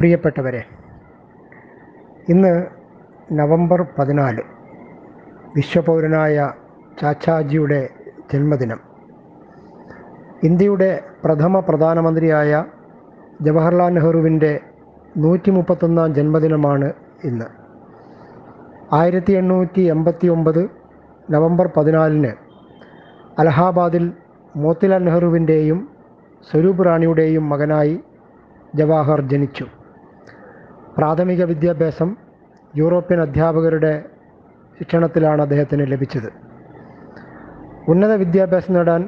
പ്രിയപ്പെട്ടവരെ ഇന്ന് നവംബർ പതിനാല് വിശ്വപൗരനായ ചാച്ചാജിയുടെ ജന്മദിനം ഇന്ത്യയുടെ പ്രഥമ പ്രധാനമന്ത്രിയായ ജവഹർലാൽ നെഹ്റുവിൻ്റെ നൂറ്റി മുപ്പത്തൊന്നാം ജന്മദിനമാണ് ഇന്ന് ആയിരത്തി എണ്ണൂറ്റി എൺപത്തി ഒമ്പത് നവംബർ പതിനാലിന് അലഹാബാദിൽ മോത്തിലാൽ നെഹ്റുവിൻ്റെയും സ്വരൂപ് റാണിയുടെയും മകനായി ജവാഹർ ജനിച്ചു പ്രാഥമിക വിദ്യാഭ്യാസം യൂറോപ്യൻ അധ്യാപകരുടെ ശിക്ഷണത്തിലാണ് അദ്ദേഹത്തിന് ലഭിച്ചത് ഉന്നത വിദ്യാഭ്യാസം നേടാൻ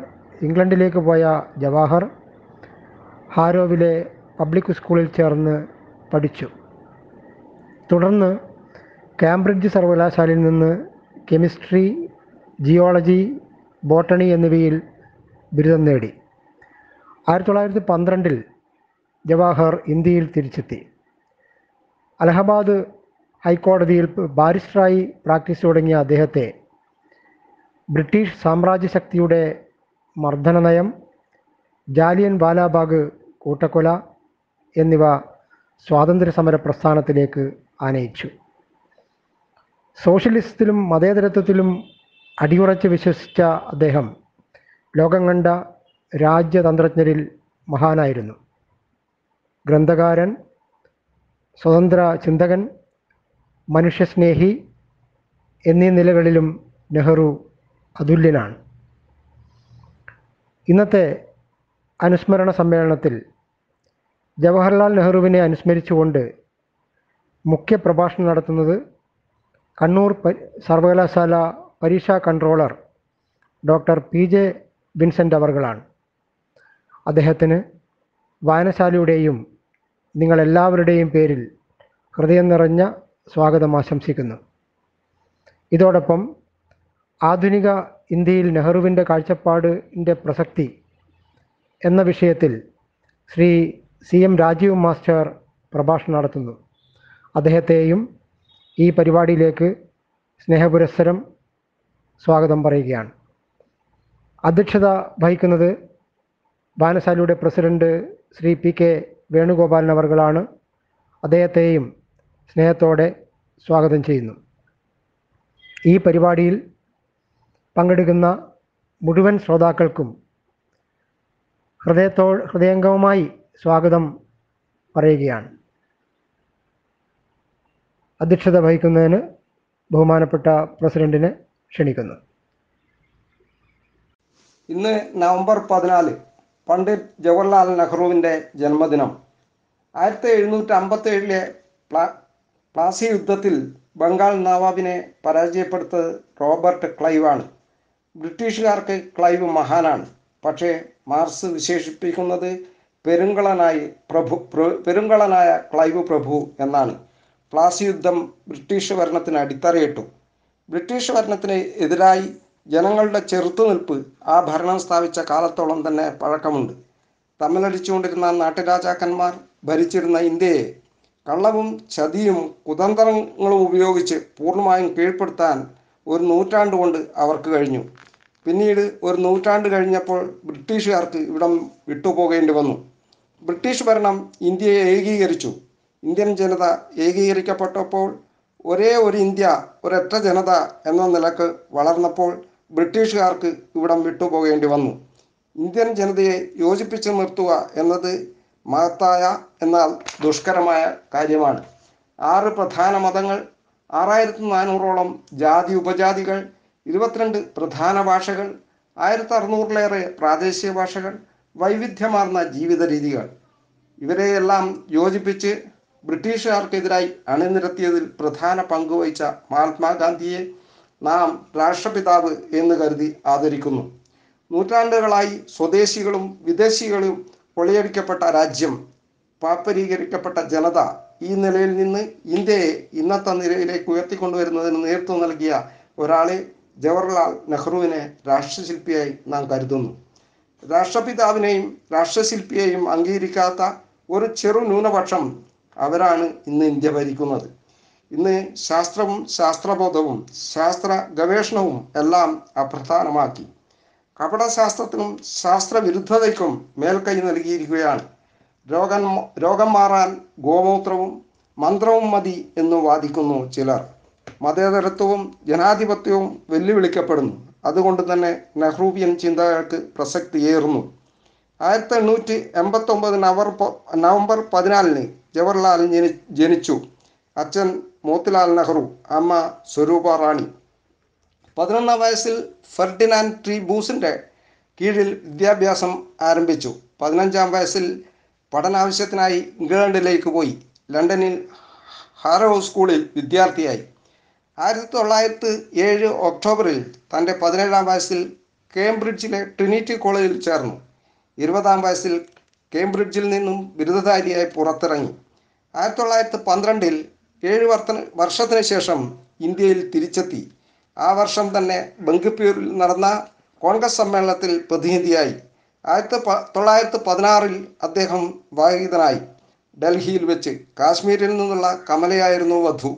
ഇംഗ്ലണ്ടിലേക്ക് പോയ ജവാഹർ ഹാരോവിലെ പബ്ലിക് സ്കൂളിൽ ചേർന്ന് പഠിച്ചു തുടർന്ന് കാംബ്രിഡ്ജ് സർവകലാശാലയിൽ നിന്ന് കെമിസ്ട്രി ജിയോളജി ബോട്ടണി എന്നിവയിൽ ബിരുദം നേടി ആയിരത്തി തൊള്ളായിരത്തി പന്ത്രണ്ടിൽ ജവാഹർ ഇന്ത്യയിൽ തിരിച്ചെത്തി അലഹബാദ് ഹൈക്കോടതിയിൽ ബാരിസ്റ്ററായി പ്രാക്ടീസ് തുടങ്ങിയ അദ്ദേഹത്തെ ബ്രിട്ടീഷ് സാമ്രാജ്യശക്തിയുടെ മർദ്ദന നയം ജാലിയൻ വാലാബാഗ് കൂട്ടക്കൊല എന്നിവ സ്വാതന്ത്ര്യ സമര പ്രസ്ഥാനത്തിലേക്ക് ആനയിച്ചു സോഷ്യലിസത്തിലും മതേതരത്വത്തിലും അടിയുറച്ച് വിശ്വസിച്ച അദ്ദേഹം ലോകം കണ്ട രാജ്യതന്ത്രജ്ഞരിൽ മഹാനായിരുന്നു ഗ്രന്ഥകാരൻ സ്വതന്ത്ര ചിന്തകൻ മനുഷ്യസ്നേഹി എന്നീ നിലകളിലും നെഹ്റു അതുല്യനാണ് ഇന്നത്തെ അനുസ്മരണ സമ്മേളനത്തിൽ ജവഹർലാൽ നെഹ്റുവിനെ അനുസ്മരിച്ചുകൊണ്ട് മുഖ്യപ്രഭാഷണം നടത്തുന്നത് കണ്ണൂർ സർവകലാശാല പരീക്ഷാ controller doctor P J Vincent അവർകളാണ് അദ്ദേഹത്തിന് വായനശാലയുടെയും നിങ്ങളെല്ലാവരുടെയും പേരിൽ ഹൃദയം നിറഞ്ഞ സ്വാഗതം ആശംസിക്കുന്നു ഇതോടൊപ്പം ആധുനിക ഇന്ത്യയിൽ നെഹ്റുവിൻ്റെ കാഴ്ചപ്പാടിൻ്റെ പ്രസക്തി എന്ന വിഷയത്തിൽ Shri C M Rajeev master പ്രഭാഷണം നടത്തുന്നു അദ്ദേഹത്തെയും ഈ പരിപാടിയിലേക്ക് സ്നേഹപുരസ്സരം സ്വാഗതം പറയുകയാണ് അധ്യക്ഷത വഹിക്കുന്നത് വായനശാലയുടെ president Shri P K Venugopalan അവർകളാണ് അദ്ദേഹത്തെയും സ്നേഹത്തോടെ സ്വാഗതം ചെയ്യുന്നു ഈ പരിപാടിയിൽ പങ്കെടുക്കുന്ന മുഴുവൻ ശ്രോതാക്കൾക്കും ഹൃദയത്തോ ഹൃദയംഗവുമായി സ്വാഗതം പറയുകയാണ് അധ്യക്ഷത വഹിക്കുന്നതിന് ബഹുമാനപ്പെട്ട പ്രസിഡന്റിനെ ക്ഷണിക്കുന്നു ഇന്ന് നവംബർ പതിനാല് പണ്ഡിറ്റ് ജവഹർലാൽ നെഹ്റുവിൻ്റെ ജന്മദിനം ആയിരത്തി എഴുന്നൂറ്റി അമ്പത്തി ഏഴിലെ പ്ലാ പ്ലാസി യുദ്ധത്തിൽ ബംഗാൾ നവാബിനെ പരാജയപ്പെടുത്തത് റോബർട്ട് ക്ലൈവാണ് ബ്രിട്ടീഷുകാർക്ക് ക്ലൈവ് മഹാനാണ് പക്ഷേ മാർസ് വിശേഷിപ്പിക്കുന്നത് പെരുങ്കളനായി പ്രഭു പെരുങ്കളനായ ക്ലൈവ് പ്രഭു എന്നാണ് പ്ലാസി യുദ്ധം ബ്രിട്ടീഷ് ഭരണത്തിന് അടിത്തറയിട്ടു ബ്രിട്ടീഷ് ഭരണത്തിന് എതിരായി ജനങ്ങളുടെ ചെറുത്തുനിൽപ്പ് ആ ഭരണം സ്ഥാപിച്ച കാലത്തോളം തന്നെ പഴക്കമുണ്ട് തമ്മിലടിച്ചുകൊണ്ടിരുന്ന നാട്ടുരാജാക്കന്മാർ ഭരിച്ചിരുന്ന ഇന്ത്യയെ കള്ളവും ചതിയും കുതന്ത്രങ്ങളും ഉപയോഗിച്ച് പൂർണ്ണമായും കീഴ്പ്പെടുത്താൻ ഒരു നൂറ്റാണ്ട് കൊണ്ട് അവർക്ക് കഴിഞ്ഞു പിന്നീട് ഒരു നൂറ്റാണ്ട് കഴിഞ്ഞപ്പോൾ ബ്രിട്ടീഷുകാർക്ക് ഇവിടം വിട്ടുപോകേണ്ടി വന്നു ബ്രിട്ടീഷ് ഭരണം ഇന്ത്യയെ ഏകീകരിച്ചു ഇന്ത്യൻ ജനത ഏകീകരിക്കപ്പെട്ടപ്പോൾ ഒരേ ഒരു ഇന്ത്യ ഒരൊറ്റ ജനത എന്ന നിലക്ക് വളർന്നപ്പോൾ ബ്രിട്ടീഷുകാർക്ക് ഇവിടം വിട്ടുപോകേണ്ടി വന്നു ഇന്ത്യൻ ജനതയെ യോജിപ്പിച്ചു നിർത്തുക എന്നത് മഹത്തായ എന്നാൽ ദുഷ്കരമായ കാര്യമാണ് ആറ് പ്രധാന മതങ്ങൾ ആറായിരത്തി നാനൂറോളം ജാതി ഉപജാതികൾ ഇരുപത്തിരണ്ട് പ്രധാന ഭാഷകൾ ആയിരത്തി അറുന്നൂറിലേറെ പ്രാദേശിക ഭാഷകൾ വൈവിധ്യമാർന്ന ജീവിത രീതികൾ ഇവരെയെല്ലാം യോജിപ്പിച്ച് ബ്രിട്ടീഷുകാർക്കെതിരായി അണിനിരത്തിയതിൽ പ്രധാന പങ്കുവഹിച്ച മഹാത്മാഗാന്ധിയെ നാം രാഷ്ട്രപിതാവ് എന്ന് കരുതി ആദരിക്കുന്നു നൂറ്റാണ്ടുകളായി സ്വദേശികളും വിദേശികളും പൊളിയടിക്കപ്പെട്ട രാജ്യം പാപ്പരീകരിക്കപ്പെട്ട ജനത ഈ നിലയിൽ നിന്ന് ഇന്ത്യയെ ഇന്നത്തെ നിലയിലേക്ക് ഉയർത്തിക്കൊണ്ടുവരുന്നതിന് നേതൃത്വം നൽകിയ ഒരാളെ ജവഹർലാൽ നെഹ്റുവിനെ രാഷ്ട്രശില്പിയായി നാം കരുതുന്നു രാഷ്ട്രപിതാവിനെയും രാഷ്ട്രശില്പിയെയും അംഗീകരിക്കാത്ത ഒരു ചെറു ന്യൂനപക്ഷം അവരാണ് ഇന്ന് ഇന്ത്യ ഭരിക്കുന്നത് ഇന്ന് ശാസ്ത്രവും ശാസ്ത്രബോധവും ശാസ്ത്ര ഗവേഷണവും എല്ലാം അപ്രധാനമാക്കി കപടശാസ്ത്രത്തിനും ശാസ്ത്രവിരുദ്ധതയ്ക്കും മേൽക്കൈ നൽകിയിരിക്കുകയാണ് രോഗം രോഗം മാറാൻ ഗോമൂത്രവും മന്ത്രവും മതി എന്ന് വാദിക്കുന്നു ചിലർ മതേതരത്വവും ജനാധിപത്യവും വെല്ലുവിളിക്കപ്പെടുന്നു അതുകൊണ്ട് തന്നെ നെഹ്റൂബിയൻ ചിന്തകൾക്ക് പ്രസക്തിയേറുന്നു ആയിരത്തി എണ്ണൂറ്റി ഒമ്പത് നവംബർ നവംബർ പതിനാലിന് ജവഹർലാൽ ജനിച്ചു അച്ഛൻ മോത്തിലാൽ നെഹ്റു അമ്മ സ്വരൂപ റാണി പതിനൊന്നാം വയസ്സിൽ ഫെർഡിനാൻഡ് ട്രീ ബൂസിൻ്റെ കീഴിൽ വിദ്യാഭ്യാസം ആരംഭിച്ചു പതിനഞ്ചാം വയസ്സിൽ പഠനാവശ്യത്തിനായി ഇംഗ്ലണ്ടിലേക്ക് പോയി ലണ്ടനിൽ ഹാരോ സ്കൂളിൽ വിദ്യാർത്ഥിയായി ആയിരത്തി തൊള്ളായിരത്തി ഏഴ് ഒക്ടോബറിൽ തൻ്റെ പതിനേഴാം വയസ്സിൽ കേംബ്രിഡ്ജിലെ ട്രിനിറ്റി കോളേജിൽ ചേർന്നു ഇരുപതാം വയസ്സിൽ കേംബ്രിഡ്ജിൽ നിന്നും ബിരുദധാരിയായി പുറത്തിറങ്ങി ആയിരത്തി തൊള്ളായിരത്തി പന്ത്രണ്ടിൽ ഏഴ് വർത്ത വർഷത്തിന് ശേഷം ഇന്ത്യയിൽ തിരിച്ചെത്തി ആ വർഷം തന്നെ ബംഗിപ്പൂരിൽ നടന്ന കോൺഗ്രസ് സമ്മേളനത്തിൽ പ്രതിനിധിയായി ആയിരത്തി പ തൊള്ളായിരത്തി പതിനാറിൽ അദ്ദേഹം വാഹിതനായി ഡൽഹിയിൽ വെച്ച് കാശ്മീരിൽ നിന്നുള്ള കമലയായിരുന്നു വധു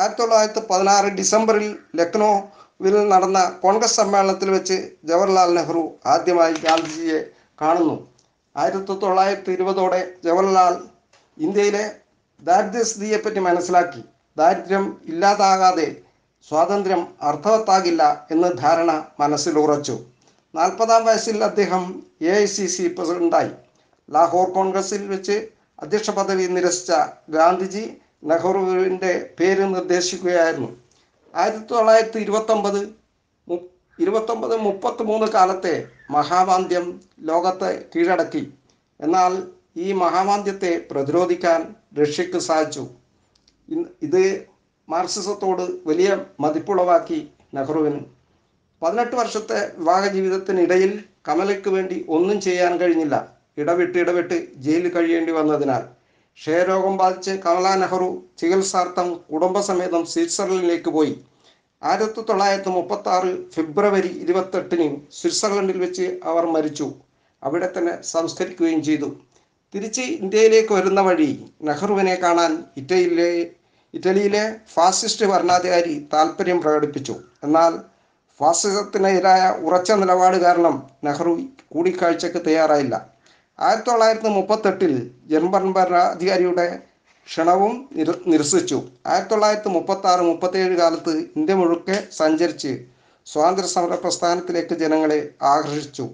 ആയിരത്തി തൊള്ളായിരത്തി പതിനാറ് ഡിസംബറിൽ ലക്നോവിൽ നടന്ന കോൺഗ്രസ് സമ്മേളനത്തിൽ വെച്ച് ജവഹർലാൽ നെഹ്റു ആദ്യമായി ഗാന്ധിജിയെ കാണുന്നു ആയിരത്തി തൊള്ളായിരത്തി ഇരുപതോടെ ജവഹർലാൽ ഇന്ത്യയിലെ ദാരിദ്ര്യസ്ഥിതിയെ പറ്റി മനസ്സിലാക്കി ദാരിദ്ര്യം ഇല്ലാതാകാതെ സ്വാതന്ത്ര്യം അർത്ഥവത്താകില്ല എന്ന് ധാരണ മനസ്സിൽ ഉറച്ചു നാൽപ്പതാം വയസ്സിൽ അദ്ദേഹം എ ഐ സി സി പ്രസിഡന്റായി ലാഹോർ കോൺഗ്രസിൽ വെച്ച് അധ്യക്ഷ പദവി നിരസിച്ച ഗാന്ധിജി നെഹ്റുവിൻ്റെ പേര് നിർദ്ദേശിക്കുകയായിരുന്നു ആയിരത്തി തൊള്ളായിരത്തി ഇരുപത്തൊമ്പത് ഇരുപത്തൊമ്പത് മുപ്പത്തി മൂന്ന് കാലത്തെ മഹാവാന്ത്യം ലോകത്തെ കീഴടക്കി എന്നാൽ ഈ മഹാമാന്ദ്യത്തെ പ്രതിരോധിക്കാൻ റഷ്യക്ക് സാധിച്ചു ഇത് മാർസിസത്തോട് വലിയ മതിപ്പുളവാക്കി നെഹ്റുവിന് പതിനെട്ട് വർഷത്തെ വിവാഹ ജീവിതത്തിനിടയിൽ കമലയ്ക്ക് വേണ്ടി ഒന്നും ചെയ്യാൻ കഴിഞ്ഞില്ല ഇടവിട്ട് ഇടവിട്ട് ജയിലിൽ കഴിയേണ്ടി വന്നതിനാൽ ക്ഷയരോഗം ബാധിച്ച് കമല നെഹ്റു ചികിത്സാർത്ഥം കുടുംബസമേതം സ്വിറ്റ്സർലൻഡിലേക്ക് പോയി ആയിരത്തി തൊള്ളായിരത്തി മുപ്പത്തി ആറ് ഫെബ്രുവരി ഇരുപത്തെട്ടിന് സ്വിറ്റ്സർലൻഡിൽ വെച്ച് അവർ മരിച്ചു അവിടെ തന്നെ സംസ്കരിക്കുകയും ചെയ്തു തിരിച്ച് ഇന്ത്യയിലേക്ക് വരുന്ന വഴി നെഹ്റുവിനെ കാണാൻ ഇറ്റലിയിലെ ഇറ്റലിയിലെ ഫാസിസ്റ്റ് ഭരണാധികാരി താല്പര്യം പ്രകടിപ്പിച്ചു എന്നാൽ ഫാസിസത്തിനെതിരായ ഉറച്ച നിലപാട് കാരണം നെഹ്റു കൂടിക്കാഴ്ചക്ക് തയ്യാറായില്ല ആയിരത്തി തൊള്ളായിരത്തി മുപ്പത്തെട്ടിൽ ജർമ്മൻ ഭരണാധികാരിയുടെ ക്ഷണവും നിര നിരസിച്ചു ആയിരത്തി തൊള്ളായിരത്തി മുപ്പത്തി ആറ് മുപ്പത്തേഴ് കാലത്ത് ഇന്ത്യ മുഴുക്കെ സഞ്ചരിച്ച് സ്വാതന്ത്ര്യ സമര പ്രസ്ഥാനത്തിലേക്ക് ജനങ്ങളെ ആകർഷിച്ചു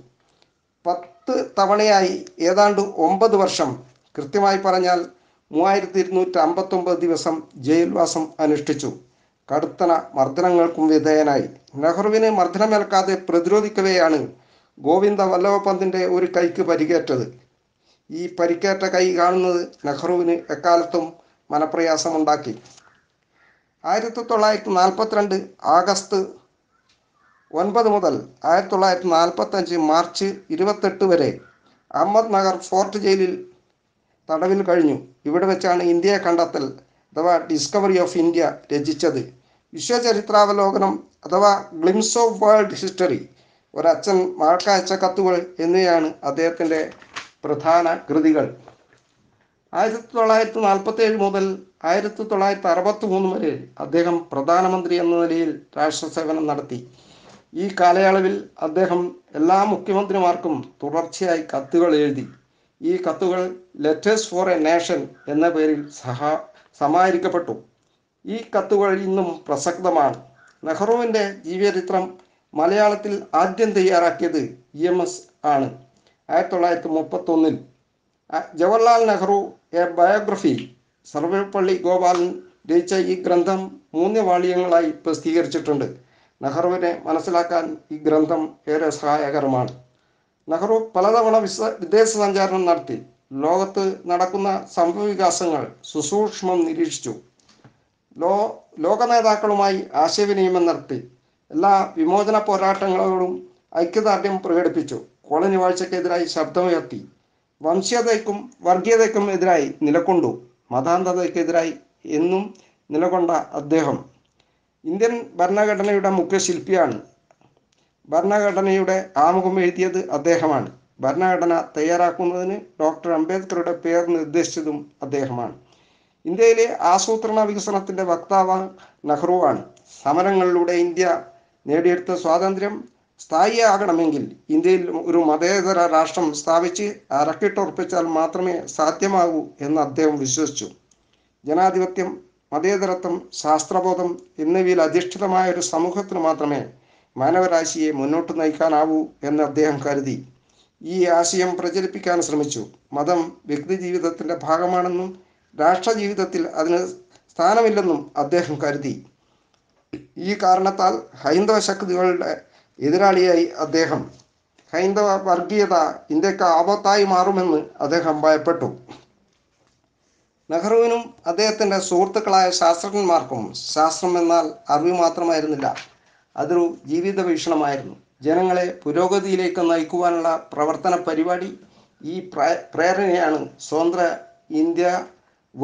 പത്ത് തവണയായി ഏതാണ്ട് ഒമ്പത് വർഷം കൃത്യമായി പറഞ്ഞാൽ മൂവായിരത്തി ഇരുന്നൂറ്റി അമ്പത്തൊമ്പത് ദിവസം ജയിൽവാസം അനുഷ്ഠിച്ചു കടുത്തന മർദ്ദനങ്ങൾക്കും വിധേയനായി നെഹ്റുവിന് മർദ്ദനമേൽക്കാതെ പ്രതിരോധിക്കവെയാണ് ഗോവിന്ദ വല്ലഭപന്തിൻ്റെ ഒരു കൈക്ക് പരിക്കേറ്റത് ഈ പരിക്കേറ്റ കൈ കാണുന്നത് നെഹ്റുവിന് എക്കാലത്തും മനപ്രയാസമുണ്ടാക്കി ആയിരത്തി തൊള്ളായിരത്തി നാൽപ്പത്തിരണ്ട് ആഗസ്റ്റ് ഒൻപത് മുതൽ ആയിരത്തി തൊള്ളായിരത്തി നാൽപ്പത്തഞ്ച് മാർച്ച് ഇരുപത്തെട്ട് വരെ അഹമ്മദ് നഗർ ഫോർട്ട് ജയിലിൽ തടവിൽ കഴിഞ്ഞു ഇവിടെ വെച്ചാണ് ഇന്ത്യയെ കണ്ടെത്തൽ അഥവാ ഡിസ്കവറി ഓഫ് ഇന്ത്യ രചിച്ചത് വിശ്വചരിത്രാവലോകനം അഥവാ ഗ്ലിംസ് ഓഫ് വേൾഡ് ഹിസ്റ്ററി ഒരച്ഛൻ മഴക്കയച്ച കത്തുകൾ എന്നിവയാണ് അദ്ദേഹത്തിൻ്റെ പ്രധാന കൃതികൾ ആയിരത്തി തൊള്ളായിരത്തി നാൽപ്പത്തേഴ് മുതൽ ആയിരത്തി തൊള്ളായിരത്തി അറുപത്തി മൂന്ന് വരെ അദ്ദേഹം പ്രധാനമന്ത്രി എന്ന നിലയിൽ രാഷ്ട്ര സേവനം നടത്തി ഈ കാലയളവിൽ അദ്ദേഹം എല്ലാ മുഖ്യമന്ത്രിമാർക്കും തുടർച്ചയായി കത്തുകൾ എഴുതി ഈ കത്തുകൾ ലെറ്റേഴ്സ് ഫോർ എ നേഷൻ എന്ന പേരിൽ സഹ സമാഹരിക്കപ്പെട്ടു ഈ കത്തുകൾ ഇന്നും പ്രസക്തമാണ് നെഹ്റുവിൻ്റെ ജീവചരിത്രം മലയാളത്തിൽ ആദ്യം തയ്യാറാക്കിയത് ഇ എം എസ് ആണ് ആയിരത്തി തൊള്ളായിരത്തി മുപ്പത്തൊന്നിൽ ജവഹർലാൽ നെഹ്റു എ ബയോഗ്രഫി സർവേപ്പള്ളി ഗോപാലൻ രചിച്ച ഈ ഗ്രന്ഥം മൂന്ന് വാളിയങ്ങളായി പ്രസിദ്ധീകരിച്ചിട്ടുണ്ട് നെഹ്റുവിനെ മനസ്സിലാക്കാൻ ഈ ഗ്രന്ഥം ഏറെ സഹായകരമാണ് നെഹ്റു പലതവണ വിശ വിദേശ സഞ്ചാരണം നടത്തി ലോകത്ത് നടക്കുന്ന സംഭവവികാസങ്ങൾ സുസൂക്ഷ്മം നിരീക്ഷിച്ചു ലോ ലോക നേതാക്കളുമായി ആശയവിനിമയം നടത്തി എല്ലാ വിമോചന പോരാട്ടങ്ങളോടും ഐക്യദാർഢ്യം പ്രകടിപ്പിച്ചു കോളനി വാഴ്ചക്കെതിരായി ശബ്ദമുയർത്തി വംശീയതയ്ക്കും വർഗീയതയ്ക്കും എതിരായി നിലകൊണ്ടു മതാന്തതയ്ക്കെതിരായി എന്നും നിലകൊണ്ട അദ്ദേഹം ഇന്ത്യൻ ഭരണഘടനയുടെ മുഖ്യശില്പിയാണ് ഭരണഘടനയുടെ ആമുഖം എഴുതിയത് അദ്ദേഹമാണ് ഭരണഘടന തയ്യാറാക്കുന്നതിന് ഡോക്ടർ അംബേദ്കറുടെ പേർ നിർദ്ദേശിച്ചതും അദ്ദേഹമാണ് ഇന്ത്യയിലെ ആസൂത്രണ വികസനത്തിൻ്റെ വക്താവ് നെഹ്റുവാണ് സമരങ്ങളിലൂടെ ഇന്ത്യ നേടിയെടുത്ത സ്വാതന്ത്ര്യം സ്ഥായിയാകണമെങ്കിൽ ഇന്ത്യയിൽ ഒരു മതേതര രാഷ്ട്രം സ്ഥാപിച്ച് അരക്കിട്ടുറപ്പിച്ചാൽ മാത്രമേ സാധ്യമാകൂ എന്ന് അദ്ദേഹം വിശ്വസിച്ചു ജനാധിപത്യം മതേതരത്വം ശാസ്ത്രബോധം എന്നിവയിൽ അധിഷ്ഠിതമായ ഒരു സമൂഹത്തിന് മാത്രമേ മാനവരാശിയെ മുന്നോട്ട് നയിക്കാനാവൂ എന്ന് അദ്ദേഹം കരുതി ഈ ആശയം പ്രചരിപ്പിക്കാൻ ശ്രമിച്ചു മതം വ്യക്തി ജീവിതത്തിൻ്റെ ഭാഗമാണെന്നും രാഷ്ട്ര ജീവിതത്തിൽ അതിന് സ്ഥാനമില്ലെന്നും അദ്ദേഹം കരുതി ഈ കാരണത്താൽ ഹൈന്ദവ ശക്തികളുടെ എതിരാളിയായി അദ്ദേഹം ഹൈന്ദവ വർഗീയത ഇന്ത്യക്ക് ആപത്തായി മാറുമെന്ന് അദ്ദേഹം ഭയപ്പെട്ടു നെഹ്റുവിനും അദ്ദേഹത്തിൻ്റെ സുഹൃത്തുക്കളായ ശാസ്ത്രജ്ഞന്മാർക്കും ശാസ്ത്രം എന്നാൽ അറിവ് മാത്രമായിരുന്നില്ല അതൊരു ജീവിത വീക്ഷണമായിരുന്നു ജനങ്ങളെ പുരോഗതിയിലേക്ക് നയിക്കുവാനുള്ള പ്രവർത്തന പരിപാടി ഈ പ്രേരണയാണ് സ്വതന്ത്ര ഇന്ത്യ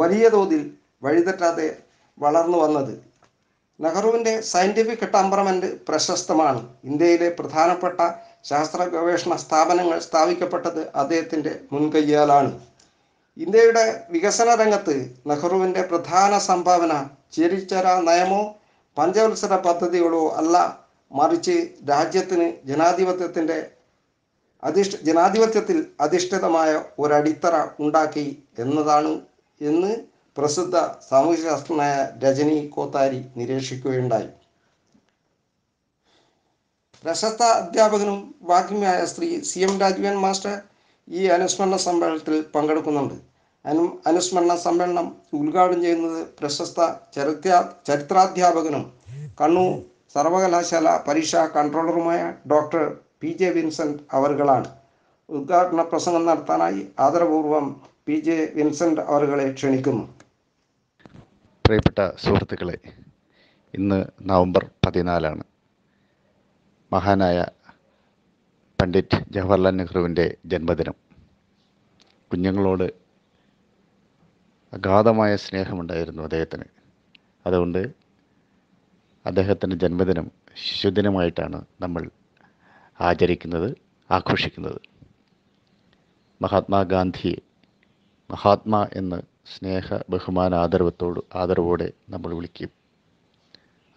വലിയ തോതിൽ വഴിതെറ്റാതെ വളർന്നു വന്നത് നെഹ്റുവിൻ്റെ സയൻറ്റിഫിക് ടെമ്പറമെൻ്റ് പ്രശസ്തമാണ് ഇന്ത്യയിലെ പ്രധാനപ്പെട്ട ശാസ്ത്ര ഗവേഷണ സ്ഥാപനങ്ങൾ സ്ഥാപിക്കപ്പെട്ടത് അദ്ദേഹത്തിൻ്റെ മുൻകൈയാലാണ് ഇന്ത്യയുടെ വികസന രംഗത്ത് നെഹ്റുവിൻ്റെ പ്രധാന സംഭാവന ചേരിച്ചര നയമോ പഞ്ചവത്സര പദ്ധതികളോ അല്ല മറിച്ച് രാജ്യത്തിന് ജനാധിപത്യത്തിൻ്റെ അധിഷ്ഠ ജനാധിപത്യത്തിൽ അധിഷ്ഠിതമായ ഒരടിത്തറ ഉണ്ടാക്കി എന്നതാണ് എന്ന് പ്രസിദ്ധ സാമൂഹ്യശാസ്ത്രജ്ഞനായ രജനി കോത്താരി നിരീക്ഷിക്കുകയുണ്ടായി പ്രശസ്ത അധ്യാപകനും വാഗ്മിയായ Shri C M Rajeevan master ഈ അനുസ്മരണ സമ്മേളനത്തിൽ പങ്കെടുക്കുന്നുണ്ട് അനു അനുസ്മരണ സമ്മേളനം ഉദ്ഘാടനം ചെയ്യുന്നത് പ്രശസ്ത ചരിത്ര ചരിത്രാധ്യാപകനും കണ്ണൂർ സർവകലാശാല പരീക്ഷാ കൺട്രോളറുമായ ഡോക്ടർ പി ജെ വിൻസെൻ്റ് അവറുകളാണ് ഉദ്ഘാടന പ്രസംഗം നടത്താനായി ആദരപൂർവം പി ജെ വിൻസെൻ്റ് അവറുകളെ ക്ഷണിക്കുന്നു പ്രിയപ്പെട്ട സുഹൃത്തുക്കളെ ഇന്ന് നവംബർ പതിനാലാണ് മഹാനായ പണ്ഡിറ്റ് ജവഹർലാൽ നെഹ്റുവിൻ്റെ ജന്മദിനം കുഞ്ഞുങ്ങളോട് അഗാധമായ സ്നേഹമുണ്ടായിരുന്നു അദ്ദേഹത്തിന് അതുകൊണ്ട് അദ്ദേഹത്തിൻ്റെ ജന്മദിനം ശിശുദിനമായിട്ടാണ് നമ്മൾ ആചരിക്കുന്നത് ആഘോഷിക്കുന്നത് മഹാത്മാഗാന്ധിയെ മഹാത്മാ എന്ന് സ്നേഹ ബഹുമാന ആദരവത്തോട് ആദരവോടെ നമ്മൾ വിളിക്കും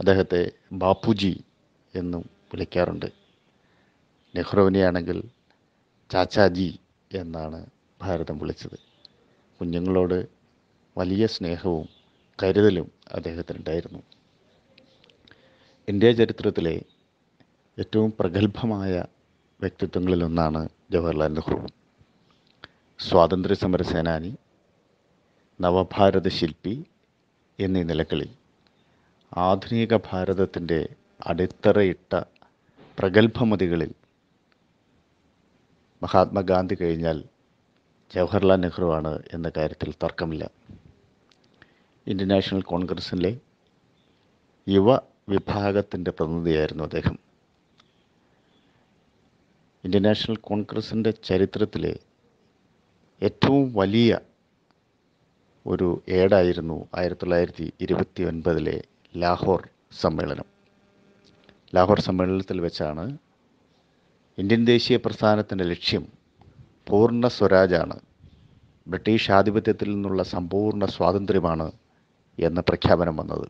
അദ്ദേഹത്തെ ബാപ്പുജി എന്നും വിളിക്കാറുണ്ട് നെഹ്റുവിനെയാണെങ്കിൽ ചാച്ചാജി എന്നാണ് ഭാരതം വിളിച്ചത് കുഞ്ഞുങ്ങളോട് വലിയ സ്നേഹവും കരുതലും അദ്ദേഹത്തിനുണ്ടായിരുന്നു ഇന്ത്യ ചരിത്രത്തിലെ ഏറ്റവും പ്രഗത്ഭമായ വ്യക്തിത്വങ്ങളിലൊന്നാണ് ജവഹർലാൽ നെഹ്റു സ്വാതന്ത്ര്യസമര സേനാനി നവഭാരത ശില്പി എന്നീ നിലകളിൽ ആധുനിക ഭാരതത്തിൻ്റെ അടിത്തറയിട്ട പ്രഗത്ഭമതികളിൽ മഹാത്മാഗാന്ധി കഴിഞ്ഞാൽ ജവഹർലാൽ നെഹ്റുവാണ് എന്ന കാര്യത്തിൽ തർക്കമില്ല ഇന്ത്യൻ നാഷണൽ കോൺഗ്രസിലെ യുവ വിഭാഗത്തിൻ്റെ പ്രതിനിധിയായിരുന്നു അദ്ദേഹം ഇന്ത്യൻ നാഷണൽ കോൺഗ്രസിൻ്റെ ചരിത്രത്തിലെ ഏറ്റവും വലിയ ഒരു ഏടായിരുന്നു ആയിരത്തി തൊള്ളായിരത്തി ഇരുപത്തി ഒൻപതിലെ ലാഹോർ സമ്മേളനം ലാഹോർ സമ്മേളനത്തിൽ വെച്ചാണ് ഇന്ത്യൻ ദേശീയ പ്രസ്ഥാനത്തിൻ്റെ ലക്ഷ്യം പൂർണ്ണ സ്വരാജാണ് ബ്രിട്ടീഷ് ആധിപത്യത്തിൽ നിന്നുള്ള സമ്പൂർണ്ണ സ്വാതന്ത്ര്യമാണ് എന്ന പ്രഖ്യാപനം വന്നത്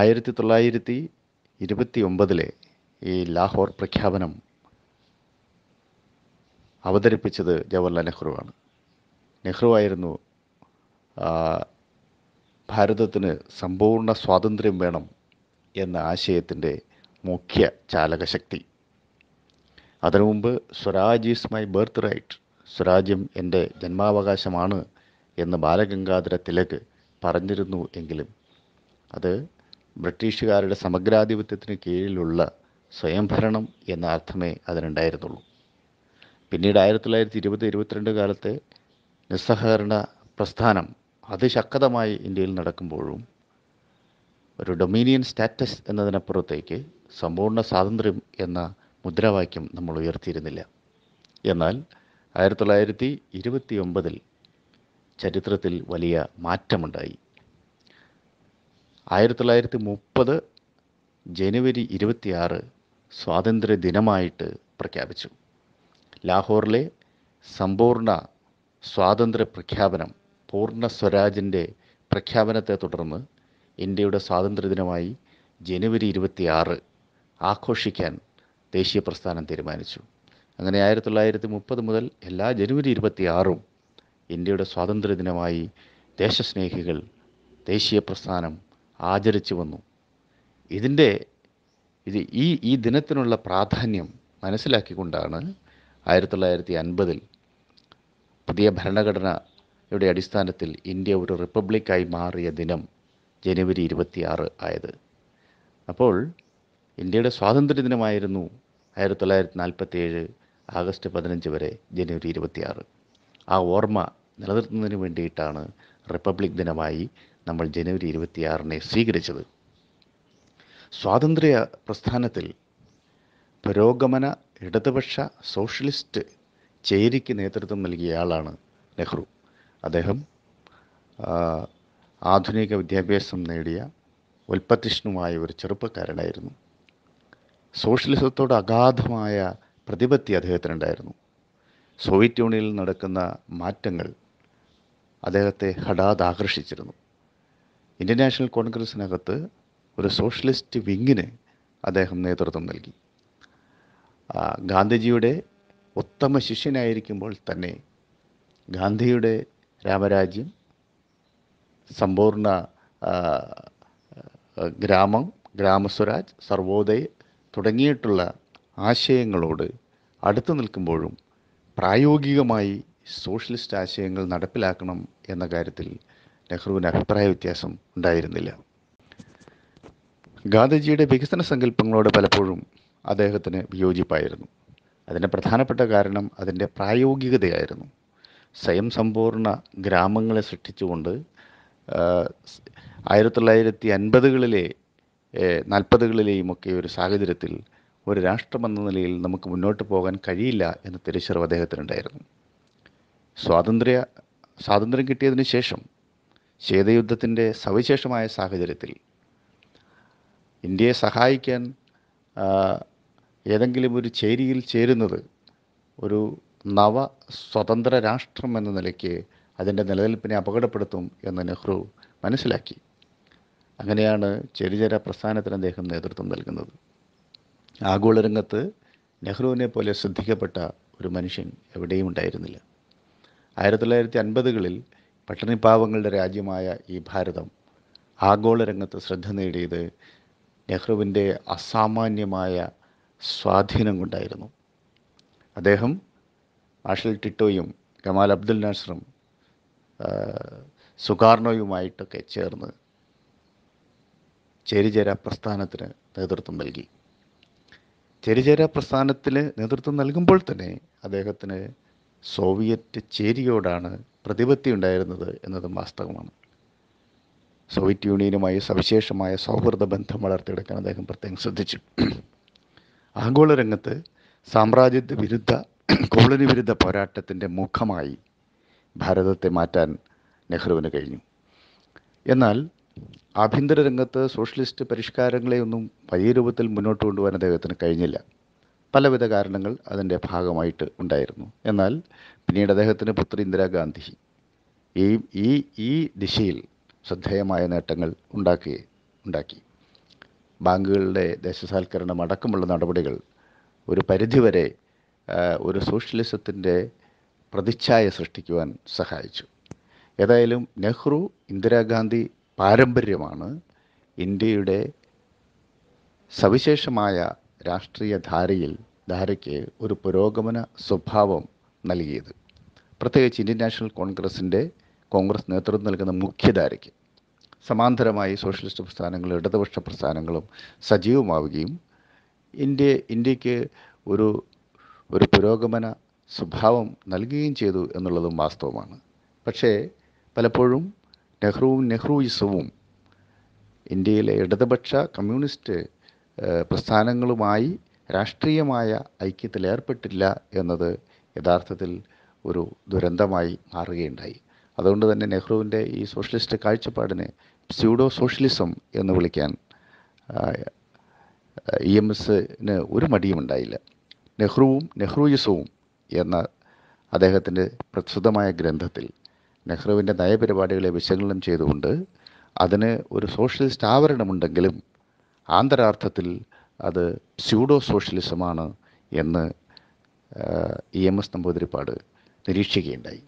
ആയിരത്തി തൊള്ളായിരത്തി ഇരുപത്തി ഒമ്പതിലെ ഈ ലാഹോർ പ്രഖ്യാപനം അവതരിപ്പിച്ചത് ജവഹർലാൽ നെഹ്റുവാണ് നെഹ്റു ആയിരുന്നു ഭാരതത്തിന് സമ്പൂർണ്ണ സ്വാതന്ത്ര്യം വേണം എന്ന ആശയത്തിൻ്റെ മുഖ്യ ചാലകശക്തി അതിനു മുമ്പ് Swaraj is my birth right സ്വരാജ്യം എൻ്റെ ജന്മാവകാശമാണ് എന്ന് ബാലഗംഗാധര തിലക് പറഞ്ഞിരുന്നു എങ്കിലും അത് ബ്രിട്ടീഷുകാരുടെ സമഗ്രാധിപത്യത്തിന് കീഴിലുള്ള സ്വയംഭരണം എന്ന അർത്ഥമേ അതിനുണ്ടായിരുന്നുള്ളൂ പിന്നീട് ആയിരത്തി തൊള്ളായിരത്തി ഇരുപത് ഇരുപത്തിരണ്ട് കാലത്തെ നിസ്സഹകരണ പ്രസ്ഥാനം അതിശക്തമായി ഇന്ത്യയിൽ നടക്കുമ്പോഴും ഒരു ഡൊമീനിയൻ സ്റ്റാറ്റസ് എന്നതിനപ്പുറത്തേക്ക് സമ്പൂർണ്ണ സ്വാതന്ത്ര്യം എന്ന മുദ്രാവാക്യം നമ്മൾ ഉയർത്തിയിരുന്നില്ല എന്നാൽ ആയിരത്തി തൊള്ളായിരത്തി ഇരുപത്തി ഒമ്പതിൽ ചരിത്രത്തിൽ വലിയ മാറ്റമുണ്ടായി ആയിരത്തി തൊള്ളായിരത്തി മുപ്പത് ജനുവരി ഇരുപത്തിയാറ് സ്വാതന്ത്ര്യ ദിനമായിട്ട് പ്രഖ്യാപിച്ചു ലാഹോറിലെ സമ്പൂർണ്ണ സ്വാതന്ത്ര്യ പ്രഖ്യാപനം പൂർണ്ണ സ്വരാജിൻ്റെ പ്രഖ്യാപനത്തെ തുടർന്ന് ഇന്ത്യയുടെ സ്വാതന്ത്ര്യദിനമായി ജനുവരി ഇരുപത്തിയാറ് ആഘോഷിക്കാൻ ദേശീയ പ്രസ്ഥാനം തീരുമാനിച്ചു അങ്ങനെ ആയിരത്തി തൊള്ളായിരത്തി മുപ്പത് മുതൽ എല്ലാ ജനുവരി ഇരുപത്തിയാറും ഇന്ത്യയുടെ സ്വാതന്ത്ര്യദിനമായി ദേശസ്നേഹികൾ ദേശീയ പ്രസ്ഥാനം ആചരിച്ചു വന്നു ഇതിൻ്റെ ഇത് ഈ ഈ ദിനത്തിനുള്ള പ്രാധാന്യം മനസ്സിലാക്കിക്കൊണ്ടാണ് ആയിരത്തി തൊള്ളായിരത്തി അൻപതിൽ പുതിയ ഭരണഘടനയുടെ അടിസ്ഥാനത്തിൽ ഇന്ത്യ ഒരു റിപ്പബ്ലിക്കായി മാറിയ ദിനം ജനുവരി ഇരുപത്തിയാറ് ആയത് അപ്പോൾ ഇന്ത്യയുടെ സ്വാതന്ത്ര്യ ദിനമായിരുന്നു ആയിരത്തി തൊള്ളായിരത്തി നാൽപ്പത്തി ഏഴ് ആഗസ്റ്റ് പതിനഞ്ച് വരെ ജനുവരി ഇരുപത്തിയാറ് ആ ഓർമ്മ നിലനിർത്തുന്നതിന് വേണ്ടിയിട്ടാണ് റിപ്പബ്ലിക് ദിനമായി നമ്മൾ ജനുവരി ഇരുപത്തിയാറിനെ സ്വീകരിച്ചത് സ്വാതന്ത്ര്യ പ്രസ്ഥാനത്തിൽ പുരോഗമന ഇടതുപക്ഷ സോഷ്യലിസ്റ്റ് ചേരിക്ക് നേതൃത്വം നൽകിയ ആളാണ് നെഹ്റു അദ്ദേഹം ആധുനിക വിദ്യാഭ്യാസം നേടിയ ഉൽപ്പത്തിഷ്ണുവായ ഒരു ചെറുപ്പക്കാരനായിരുന്നു സോഷ്യലിസത്തോട് അഗാധമായ പ്രതിപത്തി അദ്ദേഹത്തിനുണ്ടായിരുന്നു സോവിയറ്റ് യൂണിയനിൽ നടക്കുന്ന മാറ്റങ്ങൾ അദ്ദേഹത്തെ ഹഠാത് ആകർഷിച്ചിരുന്നു ഇന്ത്യൻ നാഷണൽ കോൺഗ്രസ്സിനകത്ത് ഒരു സോഷ്യലിസ്റ്റ് വിങ്ങിന് അദ്ദേഹം നേതൃത്വം നൽകി ഗാന്ധിജിയുടെ ഉത്തമ ശിഷ്യനായിരിക്കുമ്പോൾ തന്നെ ഗാന്ധിയുടെ രാമരാജ്യം സമ്പൂർണ്ണ ഗ്രാമം ഗ്രാമസ്വരാജ് സർവോദയ് തുടങ്ങിയിട്ടുള്ള ആശയങ്ങളോട് അടുത്തു നിൽക്കുമ്പോഴും പ്രായോഗികമായി സോഷ്യലിസ്റ്റ് ആശയങ്ങൾ നടപ്പിലാക്കണം എന്ന കാര്യത്തിൽ നെഹ്റുവിന് അഭിപ്രായ വ്യത്യാസം ഉണ്ടായിരുന്നില്ല ഗാന്ധിജിയുടെ വികസന സങ്കല്പങ്ങളോട് പലപ്പോഴും അദ്ദേഹത്തിന് വിയോജിപ്പായിരുന്നു അതിന് പ്രധാനപ്പെട്ട കാരണം അതിൻ്റെ പ്രായോഗികതയായിരുന്നു സ്വയം സമ്പൂർണ്ണ ഗ്രാമങ്ങളെ സൃഷ്ടിച്ചുകൊണ്ട് ആയിരത്തി തൊള്ളായിരത്തി അൻപതുകളിലെ നാൽപ്പതുകളിലെയും ഒക്കെ ഒരു സാഹചര്യത്തിൽ ഒരു രാഷ്ട്രമെന്ന നിലയിൽ നമുക്ക് മുന്നോട്ട് പോകാൻ കഴിയില്ല എന്ന തിരിച്ചറിവ് അദ്ദേഹത്തിനുണ്ടായിരുന്നു സ്വാതന്ത്ര്യ സ്വാതന്ത്ര്യം കിട്ടിയതിന് ശേഷം ശീതയുദ്ധത്തിൻ്റെ സവിശേഷമായ സാഹചര്യത്തിൽ ഇന്ത്യയെ സഹായിക്കാൻ ഏതെങ്കിലും ഒരു ചേരിയിൽ ചേരുന്നത് ഒരു നവ സ്വതന്ത്ര രാഷ്ട്രം എന്ന നിലയ്ക്ക് അതിൻ്റെ നിലനിൽപ്പിനെ അപകടപ്പെടുത്തും എന്ന് നെഹ്റു മനസ്സിലാക്കി അങ്ങനെയാണ് ചെറുചെറ പ്രസ്ഥാനത്തിന് അദ്ദേഹം നേതൃത്വം നൽകുന്നത് ആഗോളരംഗത്ത് നെഹ്റുവിനെ പോലെ ശ്രദ്ധിക്കപ്പെട്ട ഒരു മനുഷ്യൻ എവിടെയും ഉണ്ടായിരുന്നില്ല ആയിരത്തി തൊള്ളായിരത്തി അൻപതുകളിൽ പട്ടിണിപ്പാവങ്ങളുടെ രാജ്യമായ ഈ ഭാരതം ആഗോളരംഗത്ത് ശ്രദ്ധ നേടിയത് നെഹ്റുവിൻ്റെ അസാമാന്യമായ സ്വാധീനം കൊണ്ടായിരുന്നു അദ്ദേഹം മാഷൽ ടിറ്റോയും കമാൽ അബ്ദുൽ നാസറും സുകാർണോയുമായിട്ടൊക്കെ ചേർന്ന് ചേരിചേര പ്രസ്ഥാനത്തിന് നേതൃത്വം നൽകി ചേരിചേര പ്രസ്ഥാനത്തിൽ നേതൃത്വം നൽകുമ്പോൾ തന്നെ അദ്ദേഹത്തിന് സോവിയറ്റ് ചേരിയോടാണ് പ്രതിപത്തി ഉണ്ടായിരുന്നത് എന്നത് വാസ്തവമാണ് സോവിയറ്റ് യൂണിയനുമായി സവിശേഷമായ സൗഹൃദ ബന്ധം വളർത്തിയെടുക്കാൻ അദ്ദേഹം പ്രത്യേകം ശ്രദ്ധിച്ചു ആഗോള രംഗത്ത് സാമ്രാജ്യത്വ വിരുദ്ധ കോളനി വിരുദ്ധ പോരാട്ടത്തിൻ്റെ മുഖമായി ഭാരതത്തെ മാറ്റാൻ നെഹ്റുവിന് കഴിഞ്ഞു എന്നാൽ ആഭ്യന്തര രംഗത്ത് സോഷ്യലിസ്റ്റ് പരിഷ്കാരങ്ങളെയൊന്നും വലിയ രൂപത്തിൽ മുന്നോട്ട് കൊണ്ടുപോകാൻ അദ്ദേഹത്തിന് കഴിഞ്ഞില്ല പലവിധ കാരണങ്ങൾ അതിൻ്റെ ഭാഗമായിട്ട് ഉണ്ടായിരുന്നു എന്നാൽ പിന്നീട് അദ്ദേഹത്തിൻ്റെ പുത്രി ഇന്ദിരാഗാന്ധി ഈ ഈ ഈ ദിശയിൽ ശ്രദ്ധേയമായ നേട്ടങ്ങൾ ഉണ്ടാക്കി ഉണ്ടാക്കി ബാങ്കുകളുടെ ദേശസാൽക്കരണം അടക്കമുള്ള നടപടികൾ ഒരു പരിധിവരെ ഒരു സോഷ്യലിസത്തിൻ്റെ പ്രതിച്ഛായ സൃഷ്ടിക്കുവാൻ സഹായിച്ചു ഏതായാലും നെഹ്റു ഇന്ദിരാഗാന്ധി പാരമ്പര്യമാണ് ഇന്ത്യയുടെ സവിശേഷമായ രാഷ്ട്രീയ ധാരയിൽ ധാരയ്ക്ക് ഒരു പുരോഗമന സ്വഭാവം നൽകിയത് പ്രത്യേകിച്ച് ഇന്ത്യൻ നാഷണൽ കോൺഗ്രസിൻ്റെ കോൺഗ്രസ് നേതൃത്വം നൽകുന്ന മുഖ്യധാരയ്ക്ക് സമാന്തരമായി സോഷ്യലിസ്റ്റ് പ്രസ്ഥാനങ്ങളും ഇടതുപക്ഷ പ്രസ്ഥാനങ്ങളും സജീവമാവുകയും ഇന്ത്യ ഇന്ത്യക്ക് ഒരു ഒരു പുരോഗമന സ്വഭാവം നൽകുകയും ചെയ്തു എന്നുള്ളതും വാസ്തവമാണ് പക്ഷേ പലപ്പോഴും നെഹ്റുവും നെഹ്റുയിസവും ഇന്ത്യയിലെ ഇടതുപക്ഷ കമ്മ്യൂണിസ്റ്റ് പ്രസ്ഥാനങ്ങളുമായി രാഷ്ട്രീയമായ ഐക്യത്തിലേർപ്പെട്ടില്ല എന്നത് യഥാർത്ഥത്തിൽ ഒരു ദുരന്തമായി മാറുകയുണ്ടായി അതുകൊണ്ട് തന്നെ നെഹ്റുവിൻ്റെ ഈ സോഷ്യലിസ്റ്റ് കാഴ്ചപ്പാടിനെ സ്യൂഡോ സോഷ്യലിസം എന്ന് വിളിക്കാൻ ഇ എം എസിന് ഒരു മടിയുമുണ്ടായില്ല നെഹ്റുവും നെഹ്റുയിസവും എന്ന അദ്ദേഹത്തിൻ്റെ പ്രസിദ്ധമായ ഗ്രന്ഥത്തിൽ നെഹ്റുവിൻ്റെ നയപരിപാടികളെ വിശകലനം ചെയ്തുകൊണ്ട് അതിന് ഒരു സോഷ്യലിസ്റ്റ് ആവരണമുണ്ടെങ്കിലും ആന്തരാർത്ഥത്തിൽ അത് സ്യൂഡോ സോഷ്യലിസമാണ് എന്ന് ഇ എം എസ് നമ്പൂതിരിപ്പാട് നിരീക്ഷിക്കുകയുണ്ടായി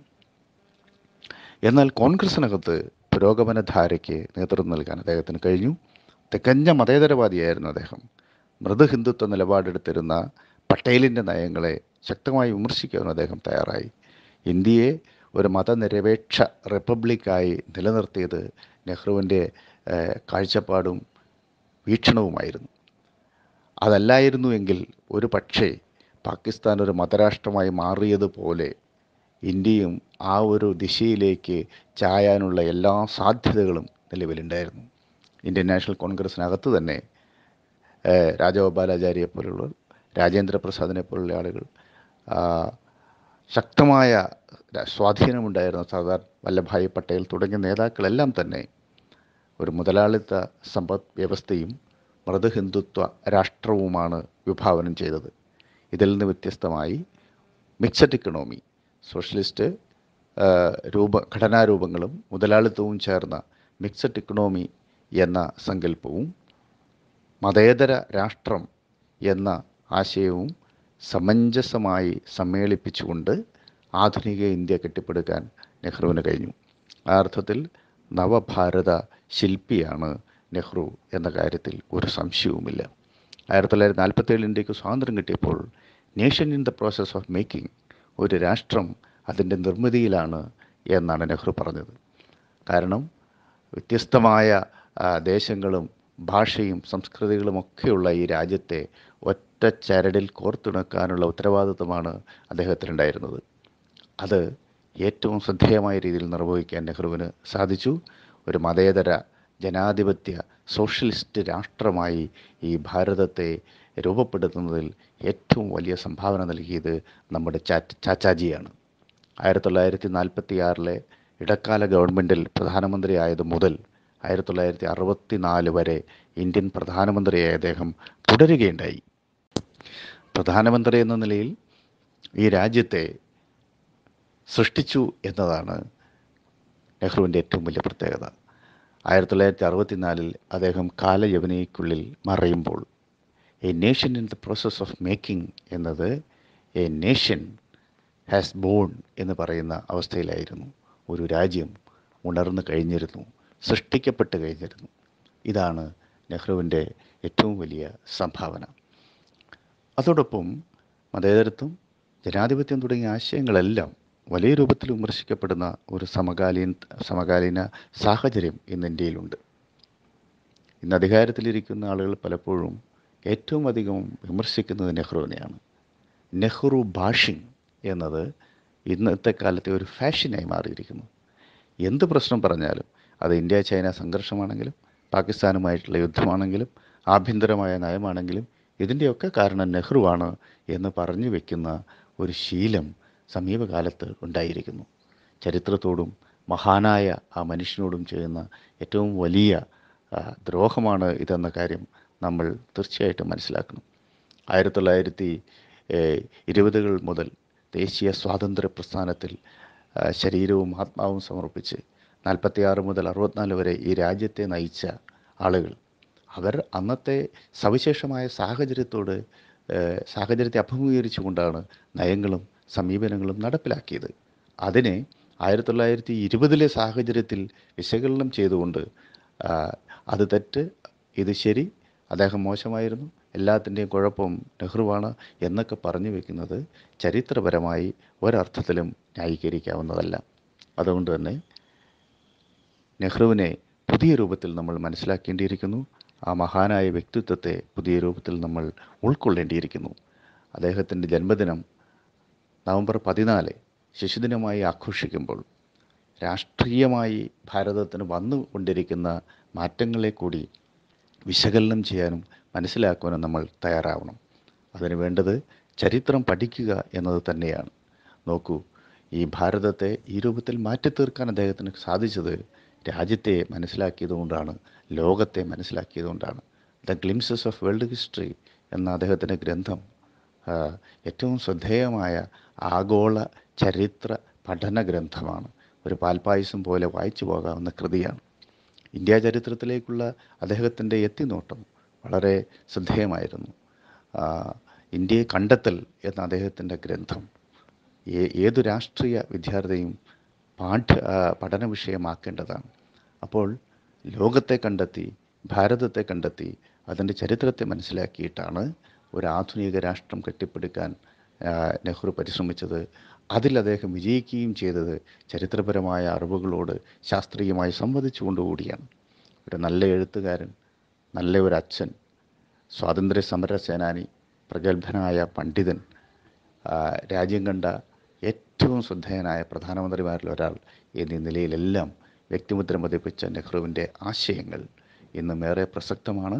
എന്നാൽ കോൺഗ്രസിനകത്ത് പുരോഗമനധാരയ്ക്ക് നേതൃത്വം നൽകാൻ അദ്ദേഹത്തിന് കഴിഞ്ഞു തികഞ്ഞ മതേതരവാദിയായിരുന്നു അദ്ദേഹം മൃദു ഹിന്ദുത്വ നിലപാടെടുത്തിരുന്ന പട്ടേലിൻ്റെ നയങ്ങളെ ശക്തമായി വിമർശിക്കാനും അദ്ദേഹം തയ്യാറായി ഇന്ത്യയെ ഒരു മതനിരപേക്ഷ റിപ്പബ്ലിക്കായി നിലനിർത്തിയത് നെഹ്റുവിൻ്റെ കാഴ്ചപ്പാടും വീക്ഷണവുമായിരുന്നു അതല്ലായിരുന്നു എങ്കിൽ ഒരു പക്ഷേ പാകിസ്ഥാൻ ഒരു മതരാഷ്ട്രമായി മാറിയതുപോലെ ഇന്ത്യയും ആ ഒരു ദിശയിലേക്ക് ചായാനുള്ള എല്ലാ സാധ്യതകളും നിലവിലുണ്ടായിരുന്നു ഇന്ത്യൻ നാഷണൽ കോൺഗ്രസ്സിനകത്ത് തന്നെ രാജഗോപാലാചാര്യയെ പോലുള്ളവർ പോലുള്ള ആളുകൾ ശക്തമായ സ്വാധീനമുണ്ടായിരുന്ന സർദാർ വല്ലഭായ് പട്ടേൽ തുടങ്ങിയ നേതാക്കളെല്ലാം തന്നെ ഒരു മുതലാളിത്ത സമ്പദ് വ്യവസ്ഥയും ഹിന്ദുത്വ രാഷ്ട്രവുമാണ് വിഭാവനം ചെയ്തത് ഇതിൽ നിന്ന് വ്യത്യസ്തമായി മിക്സഡ് ഇക്കണോമി സോഷ്യലിസ്റ്റ് രൂപ ഘടനാരൂപങ്ങളും മുതലാളിത്തവും ചേർന്ന മിക്സഡ് ഇക്കണോമി എന്ന സങ്കല്പവും മതേതര രാഷ്ട്രം എന്ന ആശയവും സമഞ്ജസമായി സമ്മേളിപ്പിച്ചുകൊണ്ട് ആധുനിക ഇന്ത്യ കെട്ടിപ്പടുക്കാൻ നെഹ്റുവിന് കഴിഞ്ഞു ആ അർത്ഥത്തിൽ നവഭാരത ശില്പിയാണ് നെഹ്റു എന്ന കാര്യത്തിൽ ഒരു സംശയവുമില്ല ആയിരത്തി തൊള്ളായിരത്തി നാൽപ്പത്തേഴ് ഇന്ത്യക്ക് സ്വാതന്ത്ര്യം കിട്ടിയപ്പോൾ nation in the process of making ഒരു രാഷ്ട്രം അതിൻ്റെ നിർമ്മിതിയിലാണ് എന്നാണ് നെഹ്റു പറഞ്ഞത് കാരണം വ്യത്യസ്തമായ ദേശങ്ങളും ഭാഷയും സംസ്കൃതികളുമൊക്കെയുള്ള ഈ രാജ്യത്തെ ഒറ്റ ചരടിൽ കോർത്തിണക്കാനുള്ള ഉത്തരവാദിത്വമാണ് അദ്ദേഹത്തിനുണ്ടായിരുന്നത് അത് ഏറ്റവും ശ്രദ്ധേയമായ രീതിയിൽ നിർവഹിക്കാൻ നെഹ്റുവിന് സാധിച്ചു ഒരു മതേതര ജനാധിപത്യ സോഷ്യലിസ്റ്റ് രാഷ്ട്രമായി ഈ ഭാരതത്തെ രൂപപ്പെടുത്തുന്നതിൽ ഏറ്റവും വലിയ സംഭാവന നൽകിയത് നമ്മുടെ ചാച്ചാജിയാണ് ആയിരത്തി തൊള്ളായിരത്തി നാൽപ്പത്തി ആറിലെ ഇടക്കാല ഗവൺമെൻറ്റിൽ പ്രധാനമന്ത്രിയായത് മുതൽ ആയിരത്തി തൊള്ളായിരത്തി അറുപത്തി നാല് വരെ ഇന്ത്യൻ പ്രധാനമന്ത്രിയായി അദ്ദേഹം തുടരുകയുണ്ടായി പ്രധാനമന്ത്രി എന്ന നിലയിൽ ഈ രാജ്യത്തെ സൃഷ്ടിച്ചു എന്നതാണ് നെഹ്റുവിൻ്റെ ഏറ്റവും വലിയ പ്രത്യേകത ആയിരത്തി തൊള്ളായിരത്തി അറുപത്തിനാലിൽ അദ്ദേഹം കാലയവനയ്ക്കുള്ളിൽ മറയുമ്പോൾ a nation in the process of making എന്നത് എ നേഷൻ ഹാസ് ബോൺ എന്ന് പറയുന്ന അവസ്ഥയിലായിരുന്നു ഒരു രാജ്യം ഉണർന്നു കഴിഞ്ഞിരുന്നു സൃഷ്ടിക്കപ്പെട്ട് കഴിഞ്ഞിരുന്നു ഇതാണ് നെഹ്റുവിൻ്റെ ഏറ്റവും വലിയ സംഭാവന അതോടൊപ്പം മതേതരത്വം ജനാധിപത്യം തുടങ്ങിയ ആശയങ്ങളെല്ലാം വലിയ രൂപത്തിൽ വിമർശിക്കപ്പെടുന്ന ഒരു സമകാലീന സമകാലീന സാഹചര്യം ഇന്ന് ഇന്ത്യയിലുണ്ട് ഇന്ന് അധികാരത്തിലിരിക്കുന്ന ആളുകൾ പലപ്പോഴും ഏറ്റവും അധികം വിമർശിക്കുന്നത് നെഹ്റുവിനെയാണ് നെഹ്റു ഭാഷിംഗ് എന്നത് ഇന്നത്തെ കാലത്തെ ഒരു ഫാഷനായി മാറിയിരിക്കുന്നു എന്ത് പ്രശ്നം പറഞ്ഞാലും അത് ഇന്ത്യ ചൈന സംഘർഷമാണെങ്കിലും പാകിസ്ഥാനുമായിട്ടുള്ള യുദ്ധമാണെങ്കിലും ആഭ്യന്തരമായ നയമാണെങ്കിലും ഇതിൻ്റെയൊക്കെ കാരണം നെഹ്റുവാണ് എന്ന് പറഞ്ഞു വെക്കുന്ന ഒരു ശീലം സമീപകാലത്ത് ഉണ്ടായിരിക്കുന്നു ചരിത്രത്തോടും മഹാനായ ആ മനുഷ്യനോടും ചെയ്യുന്ന ഏറ്റവും വലിയ ദ്രോഹമാണ് ഇതെന്ന കാര്യം നമ്മൾ തീർച്ചയായിട്ടും മനസ്സിലാക്കണം ആയിരത്തി തൊള്ളായിരത്തി ഇരുപതുകൾ മുതൽ ദേശീയ സ്വാതന്ത്ര്യ പ്രസ്ഥാനത്തിൽ ശരീരവും ആത്മാവും സമർപ്പിച്ച് നാൽപ്പത്തിയാറ് മുതൽ അറുപത്തിനാല് വരെ ഈ രാജ്യത്തെ നയിച്ച ആളുകൾ അവർ അന്നത്തെ സവിശേഷമായ സാഹചര്യത്തോട് സാഹചര്യത്തെ അഭിമുഖീകരിച്ചുകൊണ്ടാണ് നയങ്ങളും സമീപനങ്ങളും നടപ്പിലാക്കിയത് അതിനെ ആയിരത്തി തൊള്ളായിരത്തി ഇരുപതിലെ സാഹചര്യത്തിൽ വിശകലനം ചെയ്തുകൊണ്ട് അത് തെറ്റ് ഇത് ശരി അദ്ദേഹം മോശമായിരുന്നു എല്ലാത്തിൻ്റെയും കുഴപ്പം നെഹ്റുവാണ് എന്നൊക്കെ പറഞ്ഞു വെക്കുന്നത് ചരിത്രപരമായി ഒരർത്ഥത്തിലും ന്യായീകരിക്കാവുന്നതല്ല അതുകൊണ്ട് തന്നെ നെഹ്റുവിനെ പുതിയ രൂപത്തിൽ നമ്മൾ മനസ്സിലാക്കേണ്ടിയിരിക്കുന്നു ആ മഹാനായ വ്യക്തിത്വത്തെ പുതിയ രൂപത്തിൽ നമ്മൾ ഉൾക്കൊള്ളേണ്ടിയിരിക്കുന്നു അദ്ദേഹത്തിൻ്റെ ജന്മദിനം നവംബർ പതിനാല് ശിശുദിനമായി ആഘോഷിക്കുമ്പോൾ രാഷ്ട്രീയമായി ഭാരതത്തിന് വന്നുകൊണ്ടിരിക്കുന്ന മാറ്റങ്ങളെ കൂടി വിശകലനം ചെയ്യാനും മനസ്സിലാക്കുവാനും നമ്മൾ തയ്യാറാവണം അതിന് വേണ്ടത് ചരിത്രം പഠിക്കുക എന്നത് തന്നെയാണ് നോക്കൂ ഈ ഭാരതത്തെ ഈ രൂപത്തിൽ മാറ്റിത്തീർക്കാൻ അദ്ദേഹത്തിന് സാധിച്ചത് രാജ്യത്തെ മനസ്സിലാക്കിയതുകൊണ്ടാണ് ലോകത്തെ മനസ്സിലാക്കിയതുകൊണ്ടാണ് the glimpses of world history എന്ന അദ്ദേഹത്തിൻ്റെ ഗ്രന്ഥം ഏറ്റവും ശ്രദ്ധേയമായ ആഗോള ചരിത്ര പഠന ഗ്രന്ഥമാണ് ഒരു പാൽപായസം പോലെ വായിച്ചു പോകാവുന്ന കൃതിയാണ് ഇന്ത്യ ചരിത്രത്തിലേക്കുള്ള അദ്ദേഹത്തിൻ്റെ എത്തിനോട്ടം വളരെ ശ്രദ്ധേയമായിരുന്നു ഇന്ത്യയെ കണ്ടെത്തൽ എന്ന അദ്ദേഹത്തിൻ്റെ ഗ്രന്ഥം ഏതു രാഷ്ട്രീയ വിദ്യാർത്ഥിയും പാഠ പഠന വിഷയമാക്കേണ്ടതാണ് അപ്പോൾ ലോകത്തെ കണ്ടെത്തി ഭാരതത്തെ കണ്ടെത്തി അതിൻ്റെ ചരിത്രത്തെ മനസ്സിലാക്കിയിട്ടാണ് ഒരു ആധുനിക രാഷ്ട്രം കെട്ടിപ്പടുക്കാൻ നെഹ്റു പരിശ്രമിച്ചത് അതിൽ അദ്ദേഹം വിജയിക്കുകയും ചെയ്തത് ചരിത്രപരമായ അറിവുകളോട് ശാസ്ത്രീയമായി സംവദിച്ചുകൊണ്ടുകൂടിയാണ് ഒരു നല്ല എഴുത്തുകാരൻ നല്ല ഒരു അച്ഛൻ സ്വാതന്ത്ര്യ സമര സേനാനി പ്രഗത്ഭനായ പണ്ഡിതൻ രാജ്യം കണ്ട ഏറ്റവും ശ്രദ്ധേയനായ പ്രധാനമന്ത്രിമാരിൽ ഒരാൾ എന്നീ നിലയിലെല്ലാം വ്യക്തിമുദ്രം പതിപ്പിച്ച നെഹ്റുവിൻ്റെ ആശയങ്ങൾ ഇന്നും ഏറെ പ്രസക്തമാണ്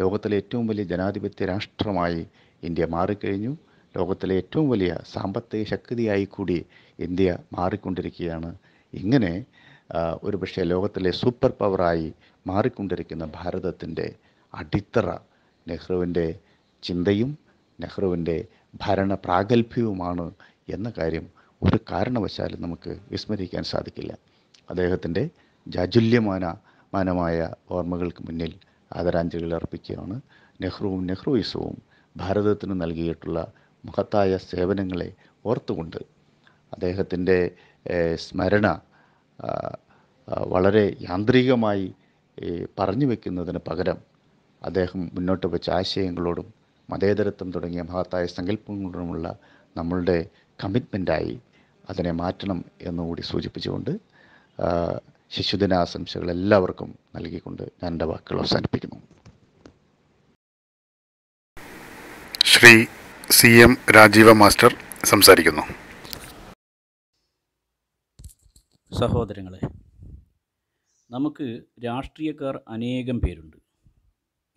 ലോകത്തിലെ ഏറ്റവും വലിയ ജനാധിപത്യ രാഷ്ട്രമായി ഇന്ത്യ മാറിക്കഴിഞ്ഞു ലോകത്തിലെ ഏറ്റവും വലിയ സാമ്പത്തിക ശക്തിയായി കൂടി ഇന്ത്യ മാറിക്കൊണ്ടിരിക്കുകയാണ് ഇങ്ങനെ ഒരു പക്ഷേ ലോകത്തിലെ സൂപ്പർ പവറായി മാറിക്കൊണ്ടിരിക്കുന്ന ഭാരതത്തിൻ്റെ അടിത്തറ നെഹ്റുവിൻ്റെ ചിന്തയും നെഹ്റുവിൻ്റെ ഭരണ പ്രാഗൽഭ്യവുമാണ് എന്ന കാര്യം ഒരു കാരണവശാലും നമുക്ക് വിസ്മരിക്കാൻ സാധിക്കില്ല അദ്ദേഹത്തിൻ്റെ ജാജുല്യമാന മാനമായ ഓർമ്മകൾക്ക് മുന്നിൽ ആദരാഞ്ജലികൾ അർപ്പിക്കുകയാണ് നെഹ്റുവും നെഹ്റുയിസവും ഭാരതത്തിന് നൽകിയിട്ടുള്ള മഹത്തായ സേവനങ്ങളെ ഓർത്തുകൊണ്ട് അദ്ദേഹത്തിൻ്റെ സ്മരണ വളരെ യാന്ത്രികമായി പറഞ്ഞു വെക്കുന്നതിന് പകരം അദ്ദേഹം മുന്നോട്ട് വെച്ച ആശയങ്ങളോടും മതേതരത്വം തുടങ്ങിയ മഹത്തായ സങ്കല്പങ്ങളോടുമുള്ള നമ്മളുടെ കമ്മിറ്റ്മെൻറ്റായി അതിനെ മാറ്റണം എന്നുകൂടി സൂചിപ്പിച്ചുകൊണ്ട് ശിശുദിനാശംസകൾ എല്ലാവർക്കും നൽകിക്കൊണ്ട് ഞാൻ എൻ്റെ വാക്കുകൾ അവസാനിപ്പിക്കുന്നു Shri C M Rajeev master സംസാരിക്കുന്നു സഹോദരങ്ങളെ നമുക്ക് രാഷ്ട്രീയക്കാർ അനേകം പേരുണ്ട്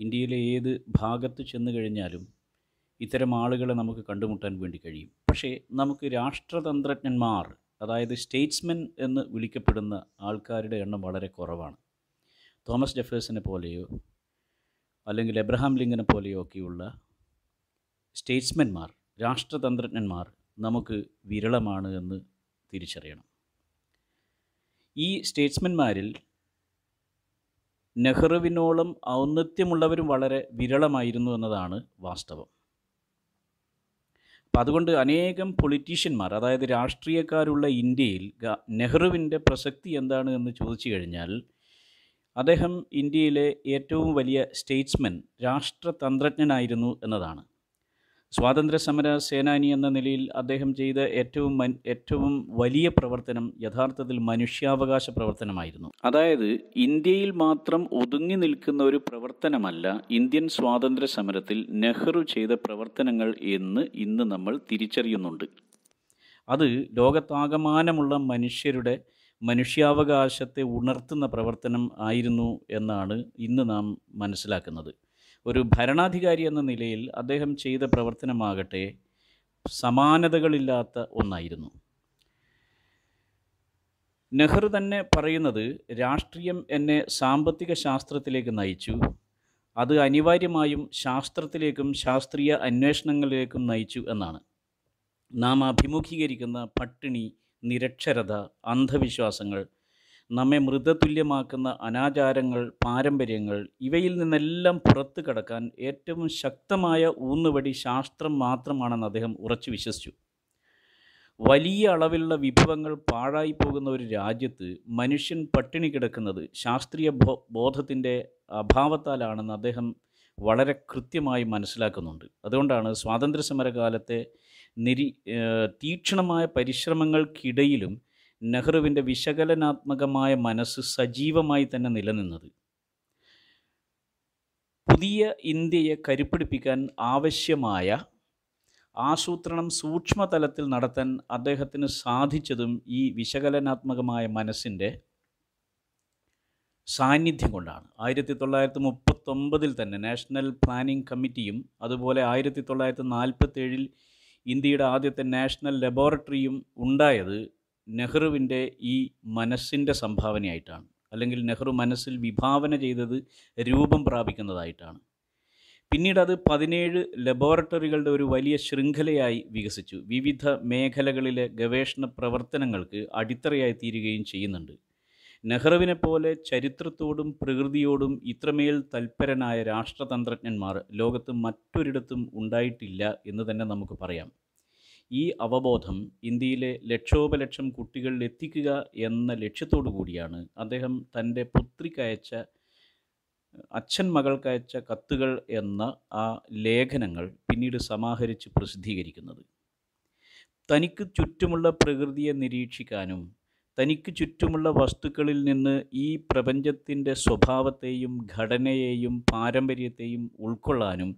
ഇന്ത്യയിലെ ഏത് ഭാഗത്ത് ചെന്നു കഴിഞ്ഞാലും ഇത്തരം ആളുകളെ നമുക്ക് കണ്ടുമുട്ടാൻ വേണ്ടി കഴിയും പക്ഷേ നമുക്ക് രാഷ്ട്രതന്ത്രജ്ഞന്മാർ അതായത് സ്റ്റേറ്റ്സ്മെൻ എന്ന് വിളിക്കപ്പെടുന്ന ആൾക്കാരുടെ എണ്ണം വളരെ കുറവാണ് തോമസ് ജെഫേഴ്സിനെ പോലെയോ അല്ലെങ്കിൽ എബ്രഹാം ലിങ്കനെ പോലെയോ ഒക്കെയുള്ള സ്റ്റേറ്റ്സ്മെന്മാർ രാഷ്ട്രതന്ത്രജ്ഞന്മാർ നമുക്ക് വിരളമാണ് എന്ന് തിരിച്ചറിയണം ഈ സ്റ്റേറ്റ്സ്മെന്മാരിൽ നെഹ്റുവിനോളം ഔന്നത്യമുള്ളവരും വളരെ വിരളമായിരുന്നു എന്നതാണ് വാസ്തവം അപ്പോൾ അതുകൊണ്ട് അനേകം പൊളിറ്റീഷ്യന്മാർ അതായത് രാഷ്ട്രീയക്കാരുള്ള ഇന്ത്യയിൽ നെഹ്റുവിൻ്റെ പ്രസക്തി എന്താണ് എന്ന് ചോദിച്ചു കഴിഞ്ഞാൽ അദ്ദേഹം ഇന്ത്യയിലെ ഏറ്റവും വലിയ സ്റ്റേറ്റ്സ്മെൻ രാഷ്ട്രതന്ത്രജ്ഞനായിരുന്നു എന്നതാണ് സ്വാതന്ത്ര്യ സമര സേനാനി എന്ന നിലയിൽ അദ്ദേഹം ചെയ്ത ഏറ്റവും ഏറ്റവും വലിയ പ്രവർത്തനം യഥാർത്ഥത്തിൽ മനുഷ്യാവകാശ പ്രവർത്തനമായിരുന്നു അതായത് ഇന്ത്യയിൽ മാത്രം ഒതുങ്ങി നിൽക്കുന്ന ഒരു പ്രവർത്തനമല്ല ഇന്ത്യൻ സ്വാതന്ത്ര്യ സമരത്തിൽ നെഹ്റു ചെയ്ത പ്രവർത്തനങ്ങൾ എന്ന് ഇന്ന് നമ്മൾ തിരിച്ചറിയുന്നുണ്ട് അത് ലോകത്താകമാനമുള്ള മനുഷ്യരുടെ മനുഷ്യാവകാശത്തെ ഉണർത്തുന്ന പ്രവർത്തനം ആയിരുന്നു എന്നാണ് ഇന്ന് നാം മനസ്സിലാക്കുന്നത് ഒരു ഭരണാധികാരി എന്ന നിലയിൽ അദ്ദേഹം ചെയ്ത പ്രവർത്തനമാകട്ടെ സമാനതകളില്ലാത്ത ഒന്നായിരുന്നു നെഹ്റു തന്നെ പറയുന്നത് രാഷ്ട്രീയം എന്നെ സാമ്പത്തിക ശാസ്ത്രത്തിലേക്ക് നയിച്ചു അത് അനിവാര്യമായും ശാസ്ത്രത്തിലേക്കും ശാസ്ത്രീയ അന്വേഷണങ്ങളിലേക്കും നയിച്ചു എന്നാണ് നാം അഭിമുഖീകരിക്കുന്ന പട്ടിണി നിരക്ഷരത അന്ധവിശ്വാസങ്ങൾ നമ്മെ മൃതതുല്യമാക്കുന്ന അനാചാരങ്ങൾ പാരമ്പര്യങ്ങൾ ഇവയിൽ നിന്നെല്ലാം പുറത്തു കടക്കാൻ ഏറ്റവും ശക്തമായ ഊന്നുവടി ശാസ്ത്രം മാത്രമാണെന്ന് അദ്ദേഹം ഉറച്ചു വിശ്വസിച്ചു വലിയ അളവിലുള്ള വിഭവങ്ങൾ പാഴായി പോകുന്ന ഒരു രാജ്യത്ത് മനുഷ്യൻ പട്ടിണി കിടക്കുന്നത് ശാസ്ത്രീയ ബോ ബോധത്തിൻ്റെ അഭാവത്താലാണെന്ന് അദ്ദേഹം വളരെ കൃത്യമായി മനസ്സിലാക്കുന്നുണ്ട് അതുകൊണ്ടാണ് സ്വാതന്ത്ര്യ സമരകാലത്തെ നിരീ തീക്ഷണമായ പരിശ്രമങ്ങൾക്കിടയിലും നെഹ്റുവിൻ്റെ വിശകലനാത്മകമായ മനസ്സ് സജീവമായി തന്നെ നിലനിന്നത് പുതിയ ഇന്ത്യയെ കരുപ്പിടിപ്പിക്കാൻ ആവശ്യമായ ആസൂത്രണം സൂക്ഷ്മതലത്തിൽ നടത്താൻ അദ്ദേഹത്തിന് സാധിച്ചതും ഈ വിശകലനാത്മകമായ മനസ്സിൻ്റെ സാന്നിധ്യം കൊണ്ടാണ് ആയിരത്തി തൊള്ളായിരത്തി മുപ്പത്തൊമ്പതിൽ തന്നെ നാഷണൽ പ്ലാനിംഗ് കമ്മിറ്റിയും അതുപോലെ ആയിരത്തി തൊള്ളായിരത്തി നാൽപ്പത്തേഴിൽ ഇന്ത്യയുടെ ആദ്യത്തെ നാഷണൽ ലബോറട്ടറിയും ഉണ്ടായത് നെഹ്റുവിൻ്റെ ഈ മനസ്സിൻ്റെ സംഭാവനയായിട്ടാണ് അല്ലെങ്കിൽ നെഹ്റു മനസ്സിൽ വിഭാവന ചെയ്തത് രൂപം പ്രാപിക്കുന്നതായിട്ടാണ് പിന്നീട് അത് പതിനേഴ് ലബോറട്ടറികളുടെ ഒരു വലിയ ശൃംഖലയായി വികസിച്ചു വിവിധ മേഖലകളിലെ ഗവേഷണ പ്രവർത്തനങ്ങൾക്ക് അടിത്തറയായി തീരുകയും ചെയ്യുന്നുണ്ട് നെഹ്റുവിനെ പോലെ ചരിത്രത്തോടും പ്രകൃതിയോടും ഇത്രമേൽ തൽപരനായ രാഷ്ട്രതന്ത്രജ്ഞന്മാർ ലോകത്ത് മറ്റൊരിടത്തും ഉണ്ടായിട്ടില്ല എന്ന് തന്നെ നമുക്ക് പറയാം ഈ അവബോധം ഇന്ത്യയിലെ ലക്ഷോപലക്ഷം കുട്ടികളിൽ എത്തിക്കുക എന്ന ലക്ഷ്യത്തോടു കൂടിയാണ് അദ്ദേഹം തൻ്റെ പുത്രിക്കയച്ച അച്ഛൻ മകൾക്കയച്ച കത്തുകൾ എന്ന ആ ലേഖനങ്ങൾ പിന്നീട് സമാഹരിച്ച് പ്രസിദ്ധീകരിക്കുന്നത് തനിക്ക് ചുറ്റുമുള്ള പ്രകൃതിയെ നിരീക്ഷിക്കാനും തനിക്ക് ചുറ്റുമുള്ള വസ്തുക്കളിൽ നിന്ന് ഈ പ്രപഞ്ചത്തിൻ്റെ സ്വഭാവത്തെയും ഘടനയെയും പാരമ്പര്യത്തെയും ഉൾക്കൊള്ളാനും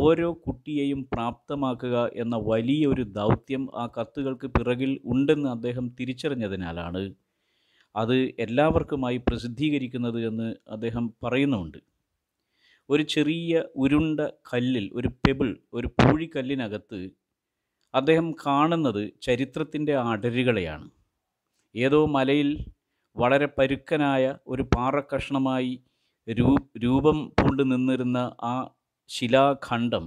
ഓരോ കുട്ടിയെയും പ്രാപ്തമാക്കുക എന്ന വലിയൊരു ദൗത്യം ആ കത്തുകൾക്ക് പിറകിൽ ഉണ്ടെന്ന് അദ്ദേഹം തിരിച്ചറിഞ്ഞതിനാലാണ് അത് എല്ലാവർക്കുമായി പ്രസിദ്ധീകരിക്കുന്നത് എന്ന് അദ്ദേഹം പറയുന്നുമുണ്ട് ഒരു ചെറിയ ഉരുണ്ട കല്ലിൽ ഒരു പെബിൾ ഒരു പൂഴിക്കല്ലിനകത്ത് അദ്ദേഹം കാണുന്നത് ചരിത്രത്തിൻ്റെ അടരുകളെയാണ് ഏതോ മലയിൽ വളരെ പരുക്കനായ ഒരു പാറക്കഷ്ണമായി രൂ രൂപം പൂണ്ട് നിന്നിരുന്ന ആ ശിലാഖണ്ഡം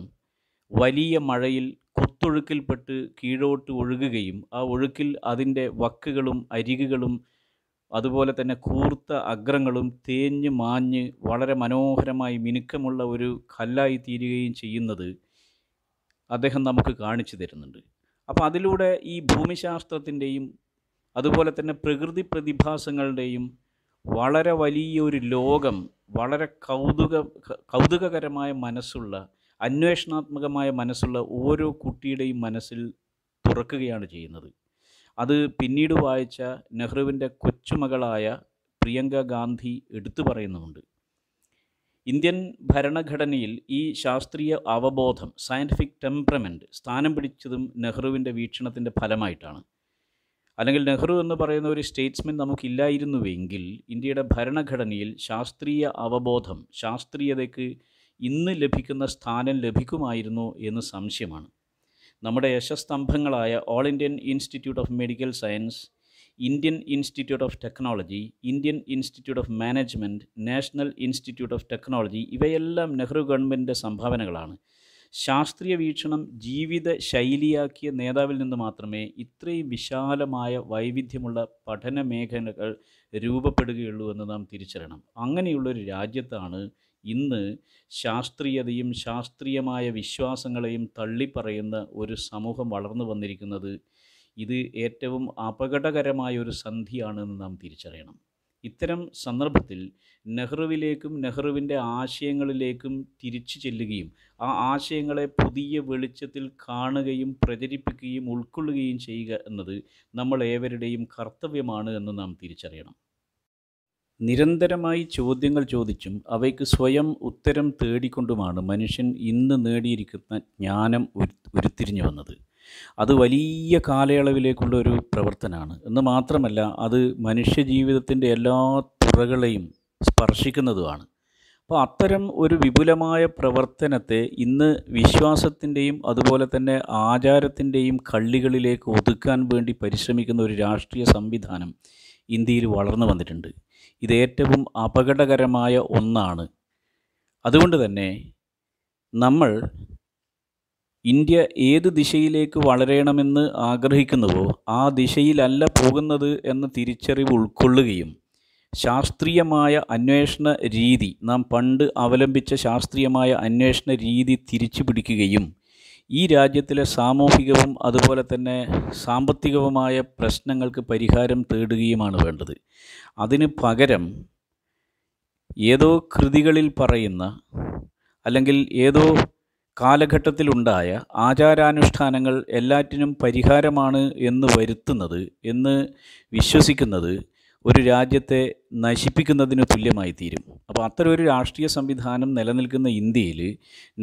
വലിയ മഴയിൽ കുത്തൊഴുക്കിൽപ്പെട്ട് കീഴോട്ട് ഒഴുകുകയും ആ ഒഴുക്കിൽ അതിൻ്റെ വക്കുകളും അരികുകളും അതുപോലെ തന്നെ കൂർത്ത അഗ്രങ്ങളും തേഞ്ഞ് മാഞ്ഞ് വളരെ മനോഹരമായി മിനുക്കമുള്ള ഒരു കല്ലായി തീരുകയും ചെയ്യുന്നത് അദ്ദേഹം നമുക്ക് കാണിച്ചു തരുന്നുണ്ട് അപ്പോൾ അതിലൂടെ ഈ ഭൂമിശാസ്ത്രത്തിൻ്റെയും അതുപോലെ തന്നെ പ്രകൃതി പ്രതിഭാസങ്ങളുടെയും വളരെ വലിയൊരു ലോകം വളരെ കൗതുക കൗതുകകരമായ മനസ്സുള്ള അന്വേഷണാത്മകമായ മനസ്സുള്ള ഓരോ കുട്ടിയുടെയും മനസ്സിൽ തുറക്കുകയാണ് ചെയ്യുന്നത് അത് പിന്നീട് വായിച്ച നെഹ്റുവിൻ്റെ കൊച്ചുമകളായ പ്രിയങ്ക ഗാന്ധി എടുത്തു പറയുന്നുമുണ്ട് ഇന്ത്യൻ ഭരണഘടനയിൽ ഈ ശാസ്ത്രീയ അവബോധം സയൻറ്റിഫിക് ടെമ്പറമെൻറ്റ് സ്ഥാനം പിടിച്ചതും നെഹ്റുവിൻ്റെ വീക്ഷണത്തിൻ്റെ ഫലമായിട്ടാണ് അല്ലെങ്കിൽ നെഹ്റു എന്ന് പറയുന്ന ഒരു സ്റ്റേറ്റ്സ്മെൻ നമുക്കില്ലായിരുന്നുവെങ്കിൽ ഇന്ത്യയുടെ ഭരണഘടനയിൽ ശാസ്ത്രീയ അവബോധം ശാസ്ത്രീയതയ്ക്ക് ഇന്ന് ലഭിക്കുന്ന സ്ഥാനം ലഭിക്കുമായിരുന്നു എന്ന് സംശയമാണ് നമ്മുടെ യശസ്തംഭങ്ങളായ all Indian institute of medical science Indian institute of technology Indian institute of management national institute of technology ഇവയെല്ലാം നെഹ്റു ഗവൺമെൻറ്റിൻ്റെ സംഭാവനകളാണ് ശാസ്ത്രീയ വീക്ഷണം ജീവിത ശൈലിയാക്കിയ നേതാവിൽ നിന്ന് മാത്രമേ ഇത്രയും വിശാലമായ വൈവിധ്യമുള്ള പഠന മേഖലകൾ രൂപപ്പെടുകയുള്ളൂ എന്ന് നാം തിരിച്ചറിയണം അങ്ങനെയുള്ളൊരു രാജ്യത്താണ് ഇന്ന് ശാസ്ത്രീയതയും ശാസ്ത്രീയമായ വിശ്വാസങ്ങളെയും തള്ളിപ്പറയുന്ന ഒരു സമൂഹം വളർന്നു വന്നിരിക്കുന്നത് ഇത് ഏറ്റവും അപകടകരമായ ഒരു സന്ധിയാണെന്ന് നാം തിരിച്ചറിയണം ഇത്തരം സന്ദർഭത്തിൽ നെഹ്റുവിലേക്കും നെഹ്റുവിൻ്റെ ആശയങ്ങളിലേക്കും തിരിച്ചു ചെല്ലുകയും ആ ആശയങ്ങളെ പുതിയ വെളിച്ചത്തിൽ കാണുകയും പ്രചരിപ്പിക്കുകയും ഉൾക്കൊള്ളുകയും ചെയ്യുക എന്നത് നമ്മൾ ഏവരുടെയും കർത്തവ്യമാണ് എന്ന് നാം തിരിച്ചറിയണം നിരന്തരമായി ചോദ്യങ്ങൾ ചോദിച്ചും അവയ്ക്ക് സ്വയം ഉത്തരം തേടിക്കൊണ്ടുമാണ് മനുഷ്യൻ ഇന്ന് നേടിയിരിക്കുന്ന ജ്ഞാനം ഉരുത്തിരിഞ്ഞു വന്നത് അത് വലിയ കാലയളവിലേക്കുള്ള ഒരു പ്രവർത്തനമാണ് എന്ന് മാത്രമല്ല അത് മനുഷ്യജീവിതത്തിൻ്റെ എല്ലാ തുറകളെയും സ്പർശിക്കുന്നതുമാണ് അപ്പോൾ അത്തരം ഒരു വിപുലമായ പ്രവർത്തനത്തെ ഇന്ന് വിശ്വാസത്തിൻ്റെയും അതുപോലെ തന്നെ ആചാരത്തിൻ്റെയും കള്ളികളിലേക്ക് ഒതുക്കാൻ വേണ്ടി പരിശ്രമിക്കുന്ന ഒരു രാഷ്ട്രീയ സംവിധാനം ഇന്ത്യയിൽ വളർന്നു വന്നിട്ടുണ്ട് ഇത് ഏറ്റവും അപകടകരമായ ഒന്നാണ് അതുകൊണ്ട് തന്നെ നമ്മൾ ഇന്ത്യ ഏത് ദിശയിലേക്ക് വളരണമെന്ന് ആഗ്രഹിക്കുന്നുവോ ആ ദിശയിലല്ല പോകുന്നത് എന്ന തിരിച്ചറിവ് ഉൾക്കൊള്ളുകയും ശാസ്ത്രീയമായ അന്വേഷണ രീതി നാം പണ്ട് അവലംബിച്ച ശാസ്ത്രീയമായ അന്വേഷണ രീതി തിരിച്ചു പിടിക്കുകയും ഈ രാജ്യത്തിലെ സാമൂഹികവും അതുപോലെ തന്നെ സാമ്പത്തികവുമായ പ്രശ്നങ്ങൾക്ക് പരിഹാരം തേടുകയുമാണ് വേണ്ടത് അതിന് പകരം ഏതോ കൃതികളിൽ പറയുന്ന അല്ലെങ്കിൽ ഏതോ കാലഘട്ടത്തിലുണ്ടായ ആചാരാനുഷ്ഠാനങ്ങൾ എല്ലാറ്റിനും പരിഹാരമാണ് എന്ന് വരുത്തുന്നത് എന്ന് വിശ്വസിക്കുന്നത് ഒരു രാജ്യത്തെ നശിപ്പിക്കുന്നതിന് തുല്യമായി തീരും അപ്പോൾ അത്തരം ഒരു രാഷ്ട്രീയ സംവിധാനം നിലനിൽക്കുന്ന ഇന്ത്യയിൽ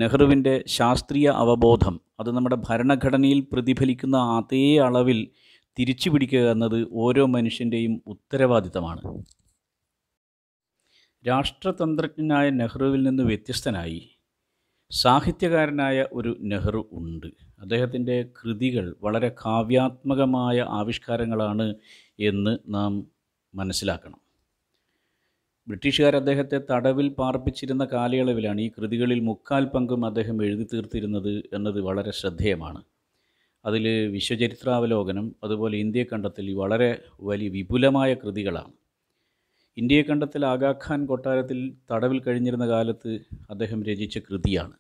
നെഹ്റുവിൻ്റെ ശാസ്ത്രീയ അവബോധം അത് നമ്മുടെ ഭരണഘടനയിൽ പ്രതിഫലിക്കുന്ന അതേ അളവിൽ തിരിച്ചു പിടിക്കുക എന്നത് ഓരോ മനുഷ്യൻ്റെയും ഉത്തരവാദിത്തമാണ് രാഷ്ട്രതന്ത്രജ്ഞനായ നെഹ്റുവിൽ നിന്ന് വ്യത്യസ്തനായി സാഹിത്യകാരനായ ഒരു നെഹ്റു ഉണ്ട് അദ്ദേഹത്തിൻ്റെ കൃതികൾ വളരെ കാവ്യാത്മകമായ ആവിഷ്കാരങ്ങളാണ് എന്ന് നാം മനസ്സിലാക്കണം ബ്രിട്ടീഷുകാർ അദ്ദേഹത്തെ തടവിൽ പാർപ്പിച്ചിരുന്ന കാലയളവിലാണ് ഈ കൃതികളിൽ മുക്കാൽ പങ്കും അദ്ദേഹം എഴുതി തീർത്തിരുന്നത് എന്നത് വളരെ ശ്രദ്ധേയമാണ് അതിൽ വിശ്വചരിത്രാവലോകനം അതുപോലെ ഇന്ത്യയെ കണ്ടെത്തൽ വളരെ വലിയ വിപുലമായ കൃതികളാണ് ഇന്ത്യയെ കണ്ടെത്തൽ ആഗാഖാൻ കൊട്ടാരത്തിൽ തടവിൽ കഴിഞ്ഞിരുന്ന കാലത്ത് അദ്ദേഹം രചിച്ച കൃതിയാണ്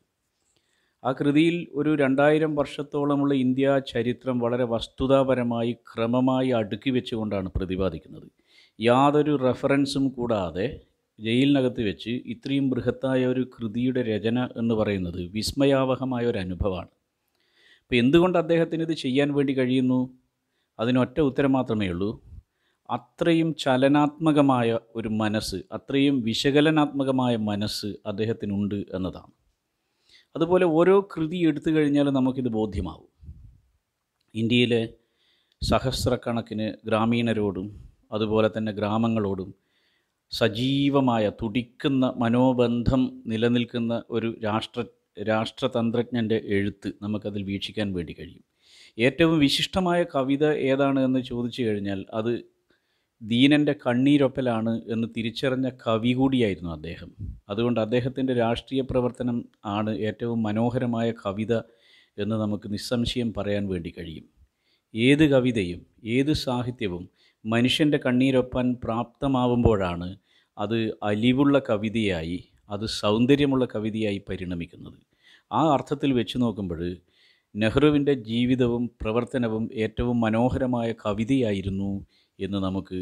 ആ കൃതിയിൽ ഒരു രണ്ടായിരം വർഷത്തോളമുള്ള ഇന്ത്യ ചരിത്രം വളരെ വസ്തുതാപരമായി ക്രമമായി അടുക്കി വെച്ചുകൊണ്ടാണ് പ്രതിപാദിക്കുന്നത് യാതൊരു റെഫറൻസും കൂടാതെ ജയിലിനകത്ത് വെച്ച് ഇത്രയും ബൃഹത്തായ ഒരു കൃതിയുടെ രചന എന്ന് പറയുന്നത് വിസ്മയാവഹമായ ഒരു അനുഭവമാണ് അപ്പോൾ എന്തുകൊണ്ട് അദ്ദേഹത്തിന് ഇത് ചെയ്യാൻ വേണ്ടി കഴിയുന്നു അതിനൊറ്റ ഉത്തരം മാത്രമേ ഉള്ളൂ അത്രയും ചലനാത്മകമായ ഒരു മനസ്സ് അത്രയും വിശകലനാത്മകമായ മനസ്സ് അദ്ദേഹത്തിനുണ്ട് എന്നതാണ് അതുപോലെ ഓരോ കൃതി എടുത്തു കഴിഞ്ഞാൽ നമുക്കിത് ബോധ്യമാവും ഇന്ത്യയിലെ സഹസ്രക്കണക്കിന് ഗ്രാമീണരോടും അതുപോലെ തന്നെ ഗ്രാമങ്ങളോടും സജീവമായ തുടിക്കുന്ന മനോബന്ധം നിലനിൽക്കുന്ന ഒരു രാഷ്ട്ര രാഷ്ട്രതന്ത്രജ്ഞൻ്റെ എഴുത്ത് നമുക്കതിൽ വീക്ഷിക്കാൻ വേണ്ടി കഴിയും ഏറ്റവും വിശിഷ്ടമായ കവിത ഏതാണ് എന്ന് ചോദിച്ചു കഴിഞ്ഞാൽ അത് ദീനൻ്റെ കണ്ണീരൊപ്പലാണ് എന്ന് തിരിച്ചറിഞ്ഞ കവി കൂടിയായിരുന്നു അദ്ദേഹം അതുകൊണ്ട് അദ്ദേഹത്തിൻ്റെ രാഷ്ട്രീയ പ്രവർത്തനം ആണ് ഏറ്റവും മനോഹരമായ കവിത എന്ന് നമുക്ക് നിസ്സംശയം പറയാൻ വേണ്ടി കഴിയും ഏത് കവിതയും ഏത് സാഹിത്യവും മനുഷ്യൻ്റെ കണ്ണീരൊപ്പാൻ പ്രാപ്തമാവുമ്പോഴാണ് അത് അലിവുള്ള കവിതയായി അത് സൗന്ദര്യമുള്ള കവിതയായി പരിണമിക്കുന്നത് ആ അർത്ഥത്തിൽ വെച്ച് നോക്കുമ്പോൾ നെഹ്റുവിൻ്റെ ജീവിതവും പ്രവർത്തനവും ഏറ്റവും മനോഹരമായ കവിതയായിരുന്നു എന്ന് നമുക്ക്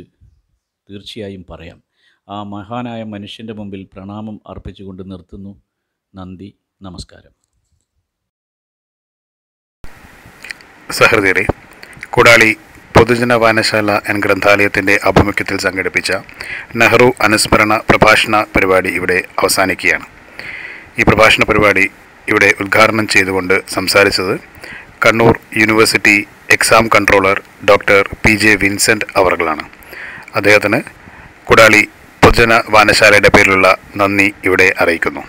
തീർച്ചയായും പറയാം ആ മഹാനായ മനുഷ്യൻ്റെ മുമ്പിൽ പ്രണാമം അർപ്പിച്ചുകൊണ്ട് നിർത്തുന്നു നന്ദി നമസ്കാരം സഹൃദയരെ കൂടാളി പൊതുജന വായനശാല എൻ ഗ്രന്ഥാലയത്തിൻ്റെ ആഭിമുഖ്യത്തിൽ സംഘടിപ്പിച്ച നെഹ്റു അനുസ്മരണ പ്രഭാഷണ പരിപാടി ഇവിടെ അവസാനിക്കുകയാണ് ഈ പ്രഭാഷണ പരിപാടി ഇവിടെ ഉദ്ഘാടനം ചെയ്തുകൊണ്ട് സംസാരിച്ചത് Kannur university exam controller doctor P J Vincent അവർകളാണ് അദ്ദേഹത്തിന് കുടാളി പൊതുജന വാനശാലയുടെ പേരിലുള്ള നന്ദി ഇവിടെ അറിയിക്കുന്നു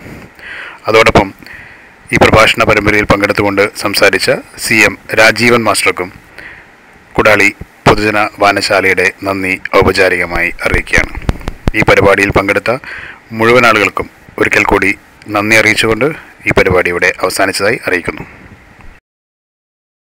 അതോടൊപ്പം ഈ പ്രഭാഷണ പരമ്പരയിൽ പങ്കെടുത്തുകൊണ്ട് സംസാരിച്ച സി എം രാജീവൻ മാസ്റ്റർക്കും കുടാളി പൊതുജന വാനശാലയുടെ നന്ദി ഔപചാരികമായി അറിയിക്കുകയാണ് ഈ പരിപാടിയിൽ പങ്കെടുത്ത മുഴുവൻ ആളുകൾക്കും ഒരിക്കൽ കൂടി നന്ദി അറിയിച്ചുകൊണ്ട് ഈ പരിപാടി ഇവിടെ അവസാനിച്ചതായി അറിയിക്കുന്നു